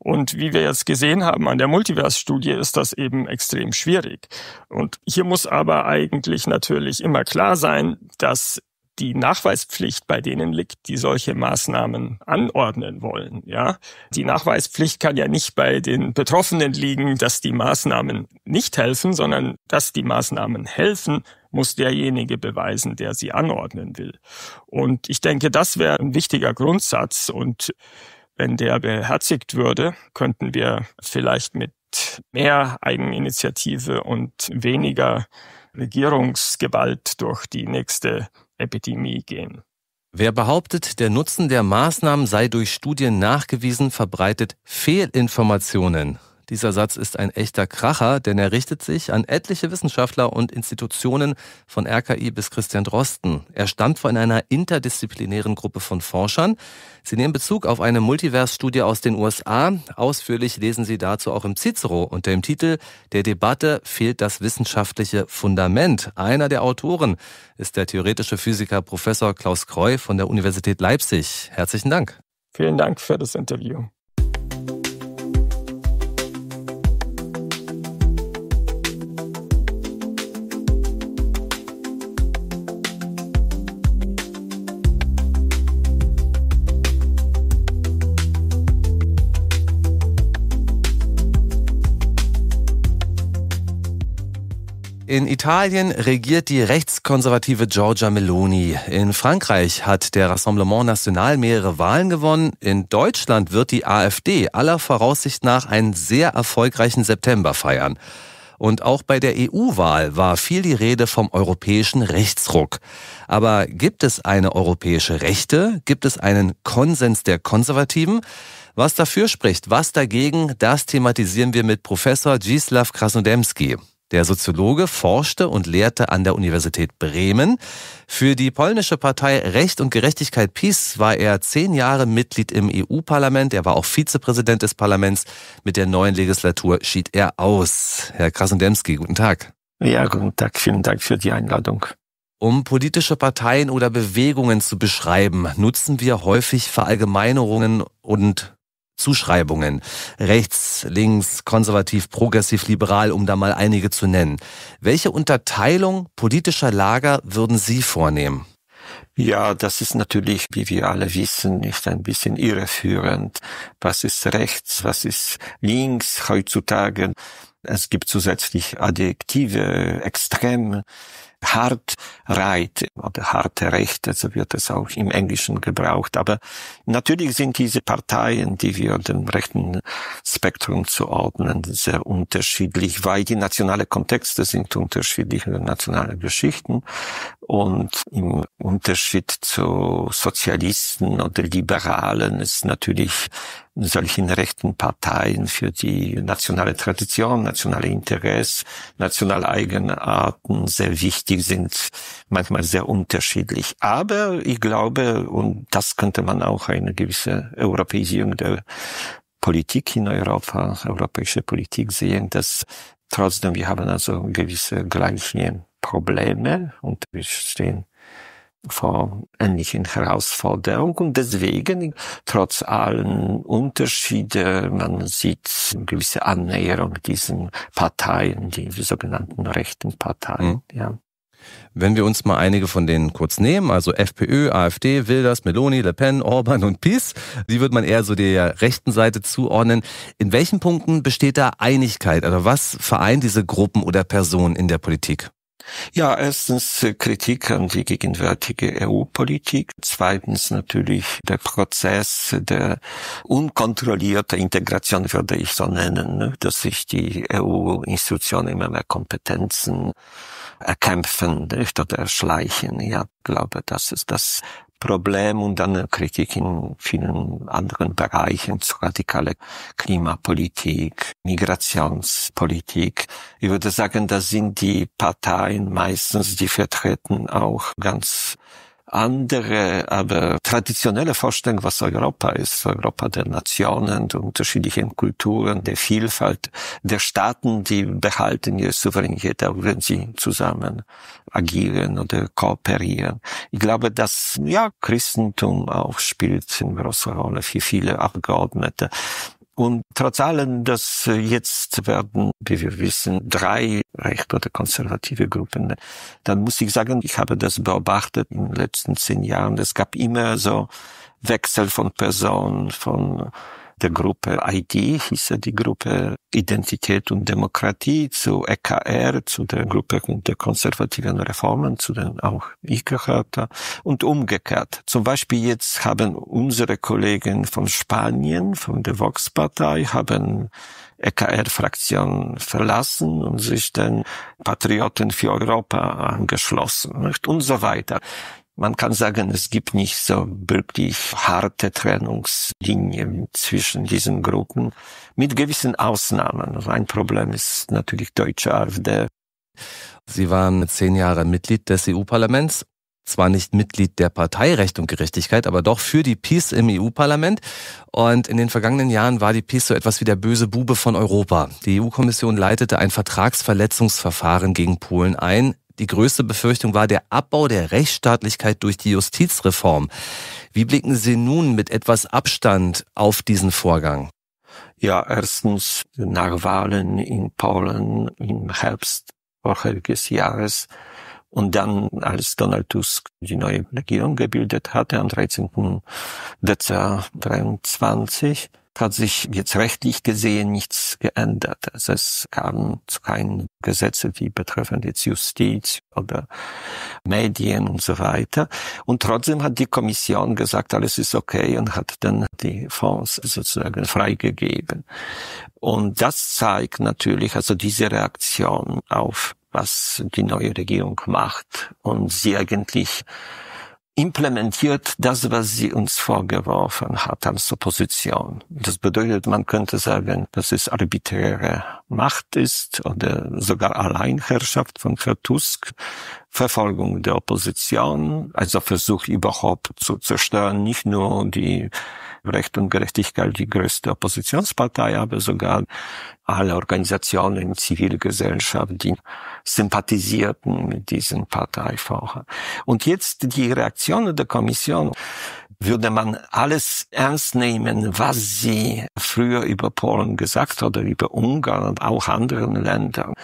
Und wie wir jetzt gesehen haben an der Multiverse-Studie, ist das eben extrem schwierig. Und hier muss aber eigentlich natürlich immer klar sein, dass die Nachweispflicht bei denen liegt, die solche Maßnahmen anordnen wollen. Ja, die Nachweispflicht kann ja nicht bei den Betroffenen liegen, dass die Maßnahmen nicht helfen, sondern dass die Maßnahmen helfen, muss derjenige beweisen, der sie anordnen will. Und ich denke, das wäre ein wichtiger Grundsatz. Und wenn der beherzigt würde, könnten wir vielleicht mit mehr Eigeninitiative und weniger Regierungsgewalt durch die nächste Epidemie gehen. Wer behauptet, der Nutzen der Maßnahmen sei durch Studien nachgewiesen, verbreitet Fehlinformationen. Dieser Satz ist ein echter Kracher, denn er richtet sich an etliche Wissenschaftler und Institutionen von RKI bis Christian Drosten. Er stammt von einer interdisziplinären Gruppe von Forschern. Sie nehmen Bezug auf eine Multiverse-Studie aus den USA. Ausführlich lesen Sie dazu auch im Cicero unter dem Titel Der Debatte fehlt das wissenschaftliche Fundament. Einer der Autoren ist der theoretische Physiker Professor Klaus Kreu von der Universität Leipzig. Herzlichen Dank. Vielen Dank für das Interview. In Italien regiert die rechtskonservative Giorgia Meloni. In Frankreich hat der Rassemblement National mehrere Wahlen gewonnen. In Deutschland wird die AfD aller Voraussicht nach einen sehr erfolgreichen September feiern. Und auch bei der EU-Wahl war viel die Rede vom europäischen Rechtsruck. Aber gibt es eine europäische Rechte? Gibt es einen Konsens der Konservativen? Was dafür spricht, was dagegen, das thematisieren wir mit Professor Gislav Krasnodemski. Der Soziologe forschte und lehrte an der Universität Bremen. Für die polnische Partei Recht und Gerechtigkeit PiS war er zehn Jahre Mitglied im EU-Parlament. Er war auch Vizepräsident des Parlaments. Mit der neuen Legislatur schied er aus. Herr Krasendemski, guten Tag. Ja, guten Tag. Vielen Dank für die Einladung. Um politische Parteien oder Bewegungen zu beschreiben, nutzen wir häufig Verallgemeinerungen und Zuschreibungen. Rechts, links, konservativ, progressiv, liberal, um da mal einige zu nennen. Welche Unterteilung politischer Lager würden Sie vornehmen? Ja, das ist natürlich, wie wir alle wissen, ist ein bisschen irreführend. Was ist rechts, was ist links heutzutage? Es gibt zusätzlich Adjektive, extrem hart Right oder harte Rechte, so also wird es auch im Englischen gebraucht. Aber natürlich sind diese Parteien, die wir dem rechten Spektrum zuordnen, sehr unterschiedlich, weil die nationale Kontexte sind unterschiedlich, nationale Geschichten. Und im Unterschied zu Sozialisten oder Liberalen ist natürlich solchen rechten Parteien für die nationale Tradition, nationale Interesse, nationale Eigenarten sehr wichtig die sind manchmal sehr unterschiedlich. Aber ich glaube, und das könnte man auch eine gewisse Europäisierung der Politik in Europa, europäische Politik sehen, dass trotzdem wir haben also gewisse gleiche Probleme und wir stehen vor ähnlichen Herausforderungen und deswegen, trotz allen Unterschiede, man sieht gewisse Annäherung diesen Parteien, die sogenannten rechten Parteien, mhm. ja. Wenn wir uns mal einige von denen kurz nehmen, also FPÖ, AfD, Wilders, Meloni, Le Pen, Orban und PiS, die wird man eher so der rechten Seite zuordnen. In welchen Punkten besteht da Einigkeit? Also was vereint diese Gruppen oder Personen in der Politik? Ja, erstens äh, Kritik an die gegenwärtige EU-Politik. Zweitens natürlich der Prozess der unkontrollierten Integration, würde ich so nennen, ne? dass sich die EU-Institutionen immer mehr Kompetenzen erkämpfen nicht? oder erschleichen. Ja, glaube, das ist das Problem und dann Kritik in vielen anderen Bereichen zu radikale Klimapolitik, Migrationspolitik. Ich würde sagen, das sind die Parteien meistens, die vertreten auch ganz andere, aber traditionelle Vorstellung, was Europa ist. Europa der Nationen, der unterschiedlichen Kulturen, der Vielfalt, der Staaten, die behalten ihre Souveränität, auch wenn sie zusammen agieren oder kooperieren. Ich glaube, dass, ja, Christentum auch spielt eine große Rolle für viele Abgeordnete. Und trotz allem, dass äh, jetzt werden, wie wir wissen, drei recht oder konservative Gruppen, dann muss ich sagen, ich habe das beobachtet in den letzten zehn Jahren. Es gab immer so Wechsel von Personen, von der Gruppe ID, hieß die Gruppe Identität und Demokratie, zu EKR, zu der Gruppe der konservativen Reformen, zu den auch ich gehörte und umgekehrt. Zum Beispiel jetzt haben unsere Kollegen von Spanien, von der Vox-Partei, haben EKR-Fraktion verlassen und sich den Patrioten für Europa angeschlossen nicht? und so weiter. Man kann sagen, es gibt nicht so wirklich harte Trennungslinien zwischen diesen Gruppen, mit gewissen Ausnahmen. Also ein Problem ist natürlich deutsche AfD. Sie waren zehn Jahre Mitglied des EU-Parlaments, zwar nicht Mitglied der Partei Recht und Gerechtigkeit, aber doch für die Peace im EU-Parlament. Und in den vergangenen Jahren war die Peace so etwas wie der böse Bube von Europa. Die EU-Kommission leitete ein Vertragsverletzungsverfahren gegen Polen ein die größte Befürchtung war der Abbau der Rechtsstaatlichkeit durch die Justizreform. Wie blicken Sie nun mit etwas Abstand auf diesen Vorgang? Ja, erstens nach Wahlen in Polen im Herbst vorheriges Jahres und dann, als Donald Tusk die neue Regierung gebildet hatte am 13. Dezember 23, hat sich jetzt rechtlich gesehen nichts geändert. Also es kamen keinen Gesetzen, die betreffend jetzt Justiz oder Medien und so weiter. Und trotzdem hat die Kommission gesagt, alles ist okay und hat dann die Fonds sozusagen freigegeben. Und das zeigt natürlich also diese Reaktion auf was die neue Regierung macht und sie eigentlich implementiert das, was sie uns vorgeworfen hat als Opposition. Das bedeutet, man könnte sagen, dass es arbiträre Macht ist oder sogar Alleinherrschaft von Herr Tusk, Verfolgung der Opposition, also Versuch überhaupt zu zerstören, nicht nur die Recht und Gerechtigkeit die größte Oppositionspartei, aber sogar alle Organisationen, Zivilgesellschaft, die sympathisierten mit diesen Parteivorhaben. Und jetzt die Reaktion der Kommission würde man alles ernst nehmen, was sie früher über Polen gesagt hat oder über Ungarn und auch anderen Ländern,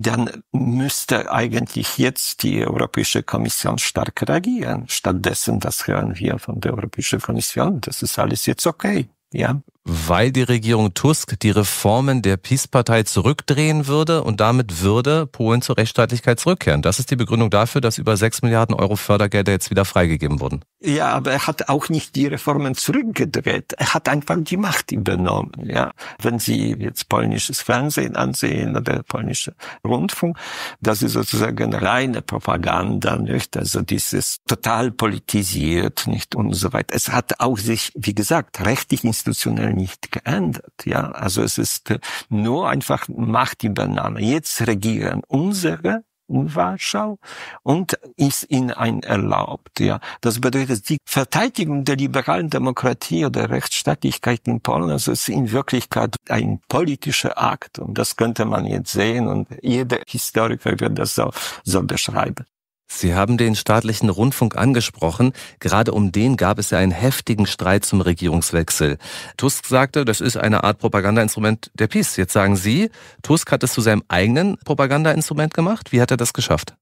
dann müsste eigentlich jetzt die Europäische Kommission stark reagieren. Stattdessen, das hören wir von der Europäischen Kommission, das ist alles jetzt okay. Ja. Weil die Regierung Tusk die Reformen der PiS-Partei zurückdrehen würde und damit würde Polen zur Rechtsstaatlichkeit zurückkehren. Das ist die Begründung dafür, dass über 6 Milliarden Euro Fördergelder jetzt wieder freigegeben wurden. Ja, aber er hat auch nicht die Reformen zurückgedreht. Er hat einfach die Macht übernommen. Ja, wenn Sie jetzt polnisches Fernsehen ansehen oder polnische Rundfunk, das ist sozusagen reine Propaganda, nicht? Also dieses total politisiert, nicht und so weiter. Es hat auch sich, wie gesagt, rechtlich institutionell nicht geändert. Ja, also es ist nur einfach Machtübernahme. Jetzt regieren unsere Warschau und ist ihnen ein erlaubt. Ja. Das bedeutet, die Verteidigung der liberalen Demokratie oder Rechtsstaatlichkeit in Polen also ist in Wirklichkeit ein politischer Akt und das könnte man jetzt sehen und jeder Historiker wird das so, so beschreiben. Sie haben den staatlichen Rundfunk angesprochen. Gerade um den gab es ja einen heftigen Streit zum Regierungswechsel. Tusk sagte, das ist eine Art Propagandainstrument der PiS. Jetzt sagen Sie, Tusk hat es zu seinem eigenen Propagandainstrument gemacht. Wie hat er das geschafft?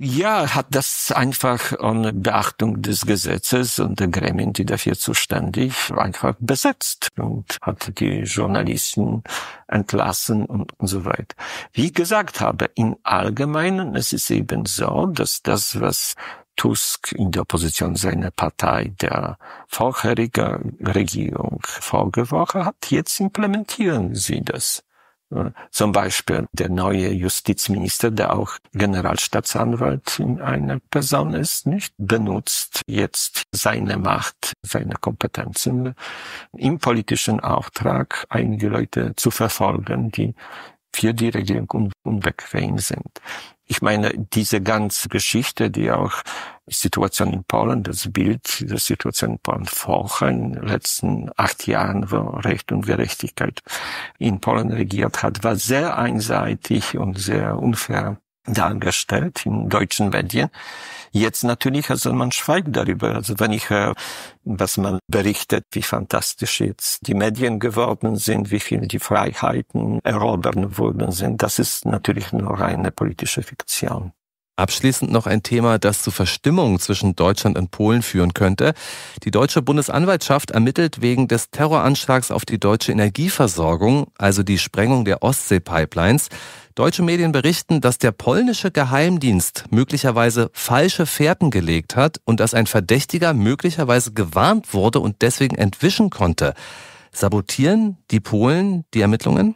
Ja, hat das einfach ohne Beachtung des Gesetzes und der Gremien, die dafür zuständig, einfach besetzt und hat die Journalisten entlassen und, so weiter. Wie gesagt habe, im Allgemeinen es ist eben so, dass das, was Tusk in der Opposition seiner Partei der vorherigen Regierung vorgeworfen hat, jetzt implementieren sie das. Zum Beispiel der neue Justizminister, der auch Generalstaatsanwalt in einer Person ist, nicht benutzt jetzt seine Macht, seine Kompetenzen im politischen Auftrag, einige Leute zu verfolgen, die für die Regierung unbequem sind. Ich meine, diese ganze Geschichte, die auch Situation in Polen, das Bild der Situation in Polen vorher in den letzten acht Jahren, wo Recht und Gerechtigkeit in Polen regiert hat, war sehr einseitig und sehr unfair dargestellt in deutschen Medien. Jetzt natürlich, also man schweigt darüber. Also wenn ich höre, was man berichtet, wie fantastisch jetzt die Medien geworden sind, wie viel die Freiheiten erobern worden sind, das ist natürlich nur reine politische Fiktion. Abschließend noch ein Thema, das zu Verstimmungen zwischen Deutschland und Polen führen könnte. Die deutsche Bundesanwaltschaft ermittelt wegen des Terroranschlags auf die deutsche Energieversorgung, also die Sprengung der Ostsee-Pipelines. Deutsche Medien berichten, dass der polnische Geheimdienst möglicherweise falsche Fährten gelegt hat und dass ein Verdächtiger möglicherweise gewarnt wurde und deswegen entwischen konnte. Sabotieren die Polen die Ermittlungen?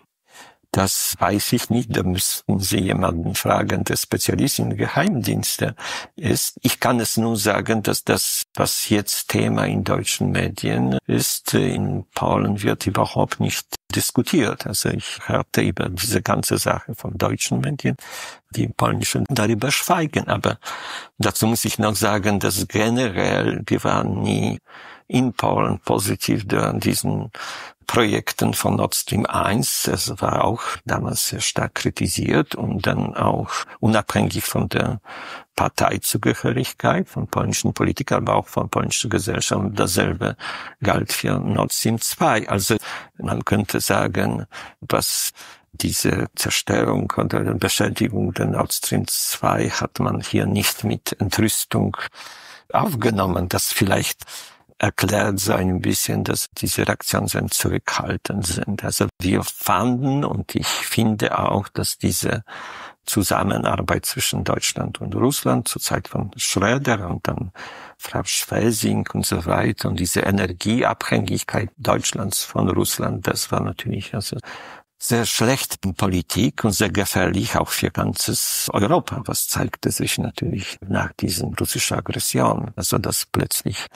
Das weiß ich nicht, da müssten Sie jemanden fragen, der Spezialist in Geheimdienste ist. Ich kann es nur sagen, dass das, was jetzt Thema in deutschen Medien ist, in Polen wird überhaupt nicht diskutiert. Also ich hörte über diese ganze Sache von deutschen Medien, die polnischen darüber schweigen. Aber dazu muss ich noch sagen, dass generell wir waren nie in Polen positiv durch diesen Projekten von Nord Stream 1, es war auch damals sehr stark kritisiert und dann auch unabhängig von der Parteizugehörigkeit von polnischen Politikern, aber auch von polnischer Gesellschaft. Dasselbe galt für Nord Stream 2. Also man könnte sagen, dass diese Zerstörung oder Beschädigung der Nord Stream 2 hat man hier nicht mit Entrüstung aufgenommen, dass vielleicht erklärt so ein bisschen, dass diese Reaktionen so zurückhaltend sind. Also wir fanden und ich finde auch, dass diese Zusammenarbeit zwischen Deutschland und Russland zur Zeit von Schröder und dann Frau Schwesing und so weiter und diese Energieabhängigkeit Deutschlands von Russland, das war natürlich also sehr in Politik und sehr gefährlich auch für ganzes Europa. Was zeigte sich natürlich nach diesen russischen Aggression. Also, dass plötzlich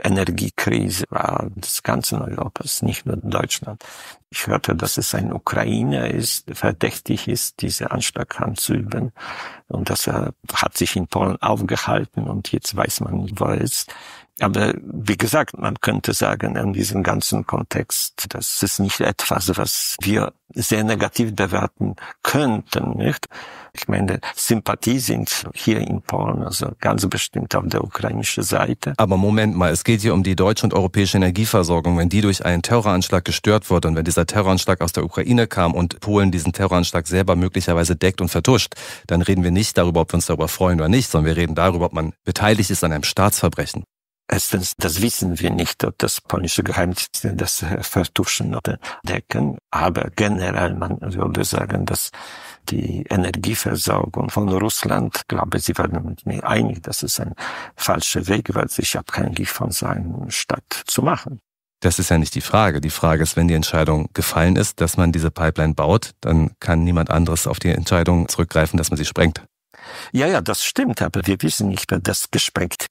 Energiekrise war des ganzen Europas, nicht nur Deutschland. Ich hörte, dass es ein Ukrainer ist, verdächtig ist, diese Anschlag anzuüben. Und das äh, hat sich in Polen aufgehalten und jetzt weiß man wo er ist. Aber wie gesagt, man könnte sagen, in diesem ganzen Kontext, das ist nicht etwas, was wir sehr negativ bewerten könnten, nicht? Ich meine, Sympathie sind hier in Polen, also ganz bestimmt auf der ukrainischen Seite. Aber Moment mal, es geht hier um die deutsche und europäische Energieversorgung. Wenn die durch einen Terroranschlag gestört wird und wenn dieser Terroranschlag aus der Ukraine kam und Polen diesen Terroranschlag selber möglicherweise deckt und vertuscht, dann reden wir nicht darüber, ob wir uns darüber freuen oder nicht, sondern wir reden darüber, ob man beteiligt ist an einem Staatsverbrechen. Erstens, das wissen wir nicht, ob das polnische Geheimdienste das äh, vertuschen oder decken. Aber generell, man würde sagen, dass die Energieversorgung von Russland, glaube, Sie werden mit mir einig, dass es ein falscher Weg, weil sich abhängig von seinem Stadt zu machen. Das ist ja nicht die Frage. Die Frage ist, wenn die Entscheidung gefallen ist, dass man diese Pipeline baut, dann kann niemand anderes auf die Entscheidung zurückgreifen, dass man sie sprengt. Ja, ja, das stimmt, aber wir wissen nicht, wer das gesprengt.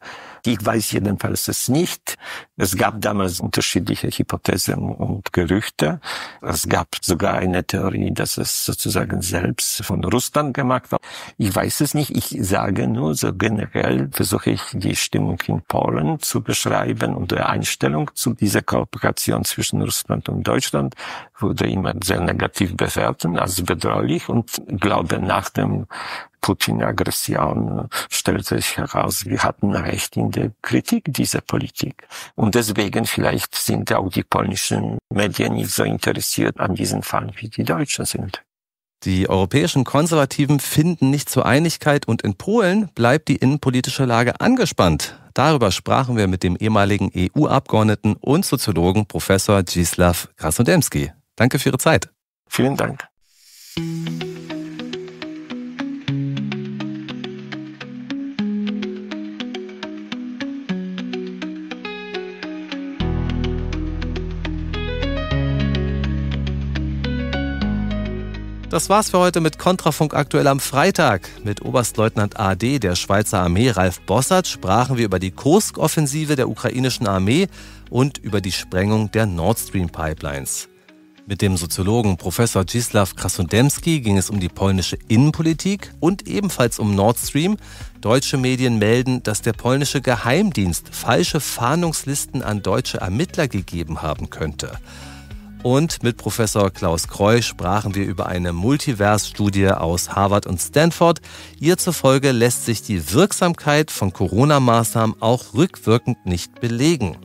Ich weiß jedenfalls es nicht. Es gab damals unterschiedliche Hypothesen und Gerüchte. Es gab sogar eine Theorie, dass es sozusagen selbst von Russland gemacht war. Ich weiß es nicht. Ich sage nur, so generell versuche ich die Stimmung in Polen zu beschreiben und die Einstellung zu dieser Kooperation zwischen Russland und Deutschland wurde immer sehr negativ bewertet als bedrohlich und glaube nach dem Putin-Aggression stellt sich heraus, wir hatten recht in der Kritik dieser Politik. Und deswegen vielleicht sind auch die polnischen Medien nicht so interessiert an diesem Fall, wie die Deutschen sind. Die europäischen Konservativen finden nicht zur Einigkeit und in Polen bleibt die innenpolitische Lage angespannt. Darüber sprachen wir mit dem ehemaligen EU-Abgeordneten und Soziologen Professor Dzislaw Krasnodemski. Danke für Ihre Zeit. Vielen Dank. Das war's für heute mit Kontrafunk aktuell am Freitag. Mit Oberstleutnant AD der Schweizer Armee Ralf Bossert sprachen wir über die Kursk-Offensive der ukrainischen Armee und über die Sprengung der Nord Stream Pipelines. Mit dem Soziologen Professor Gisław Krasundemski ging es um die polnische Innenpolitik und ebenfalls um Nord Stream. Deutsche Medien melden, dass der polnische Geheimdienst falsche Fahndungslisten an deutsche Ermittler gegeben haben könnte. Und mit Professor Klaus Kreu sprachen wir über eine Multivers-Studie aus Harvard und Stanford. Ihr zufolge lässt sich die Wirksamkeit von Corona-Maßnahmen auch rückwirkend nicht belegen.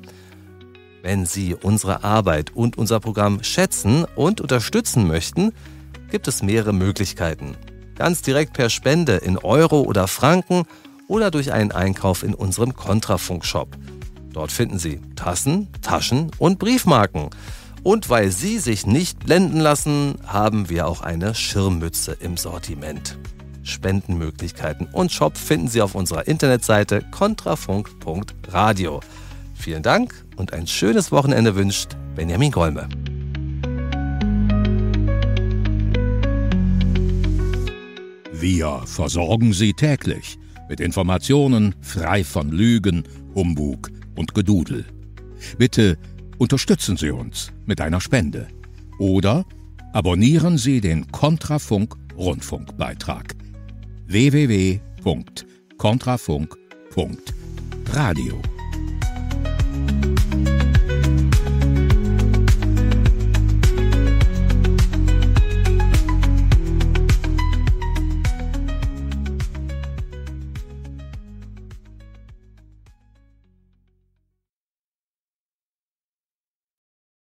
Wenn Sie unsere Arbeit und unser Programm schätzen und unterstützen möchten, gibt es mehrere Möglichkeiten. Ganz direkt per Spende in Euro oder Franken oder durch einen Einkauf in unserem Kontrafunk-Shop. Dort finden Sie Tassen, Taschen und Briefmarken. Und weil Sie sich nicht blenden lassen, haben wir auch eine Schirmmütze im Sortiment. Spendenmöglichkeiten und Shop finden Sie auf unserer Internetseite kontrafunk.radio. Vielen Dank und ein schönes Wochenende wünscht Benjamin Golme. Wir versorgen Sie täglich mit Informationen frei von Lügen, Humbug und Gedudel. Bitte Unterstützen Sie uns mit einer Spende oder abonnieren Sie den Kontrafunk Rundfunkbeitrag www.kontrafunk.radio.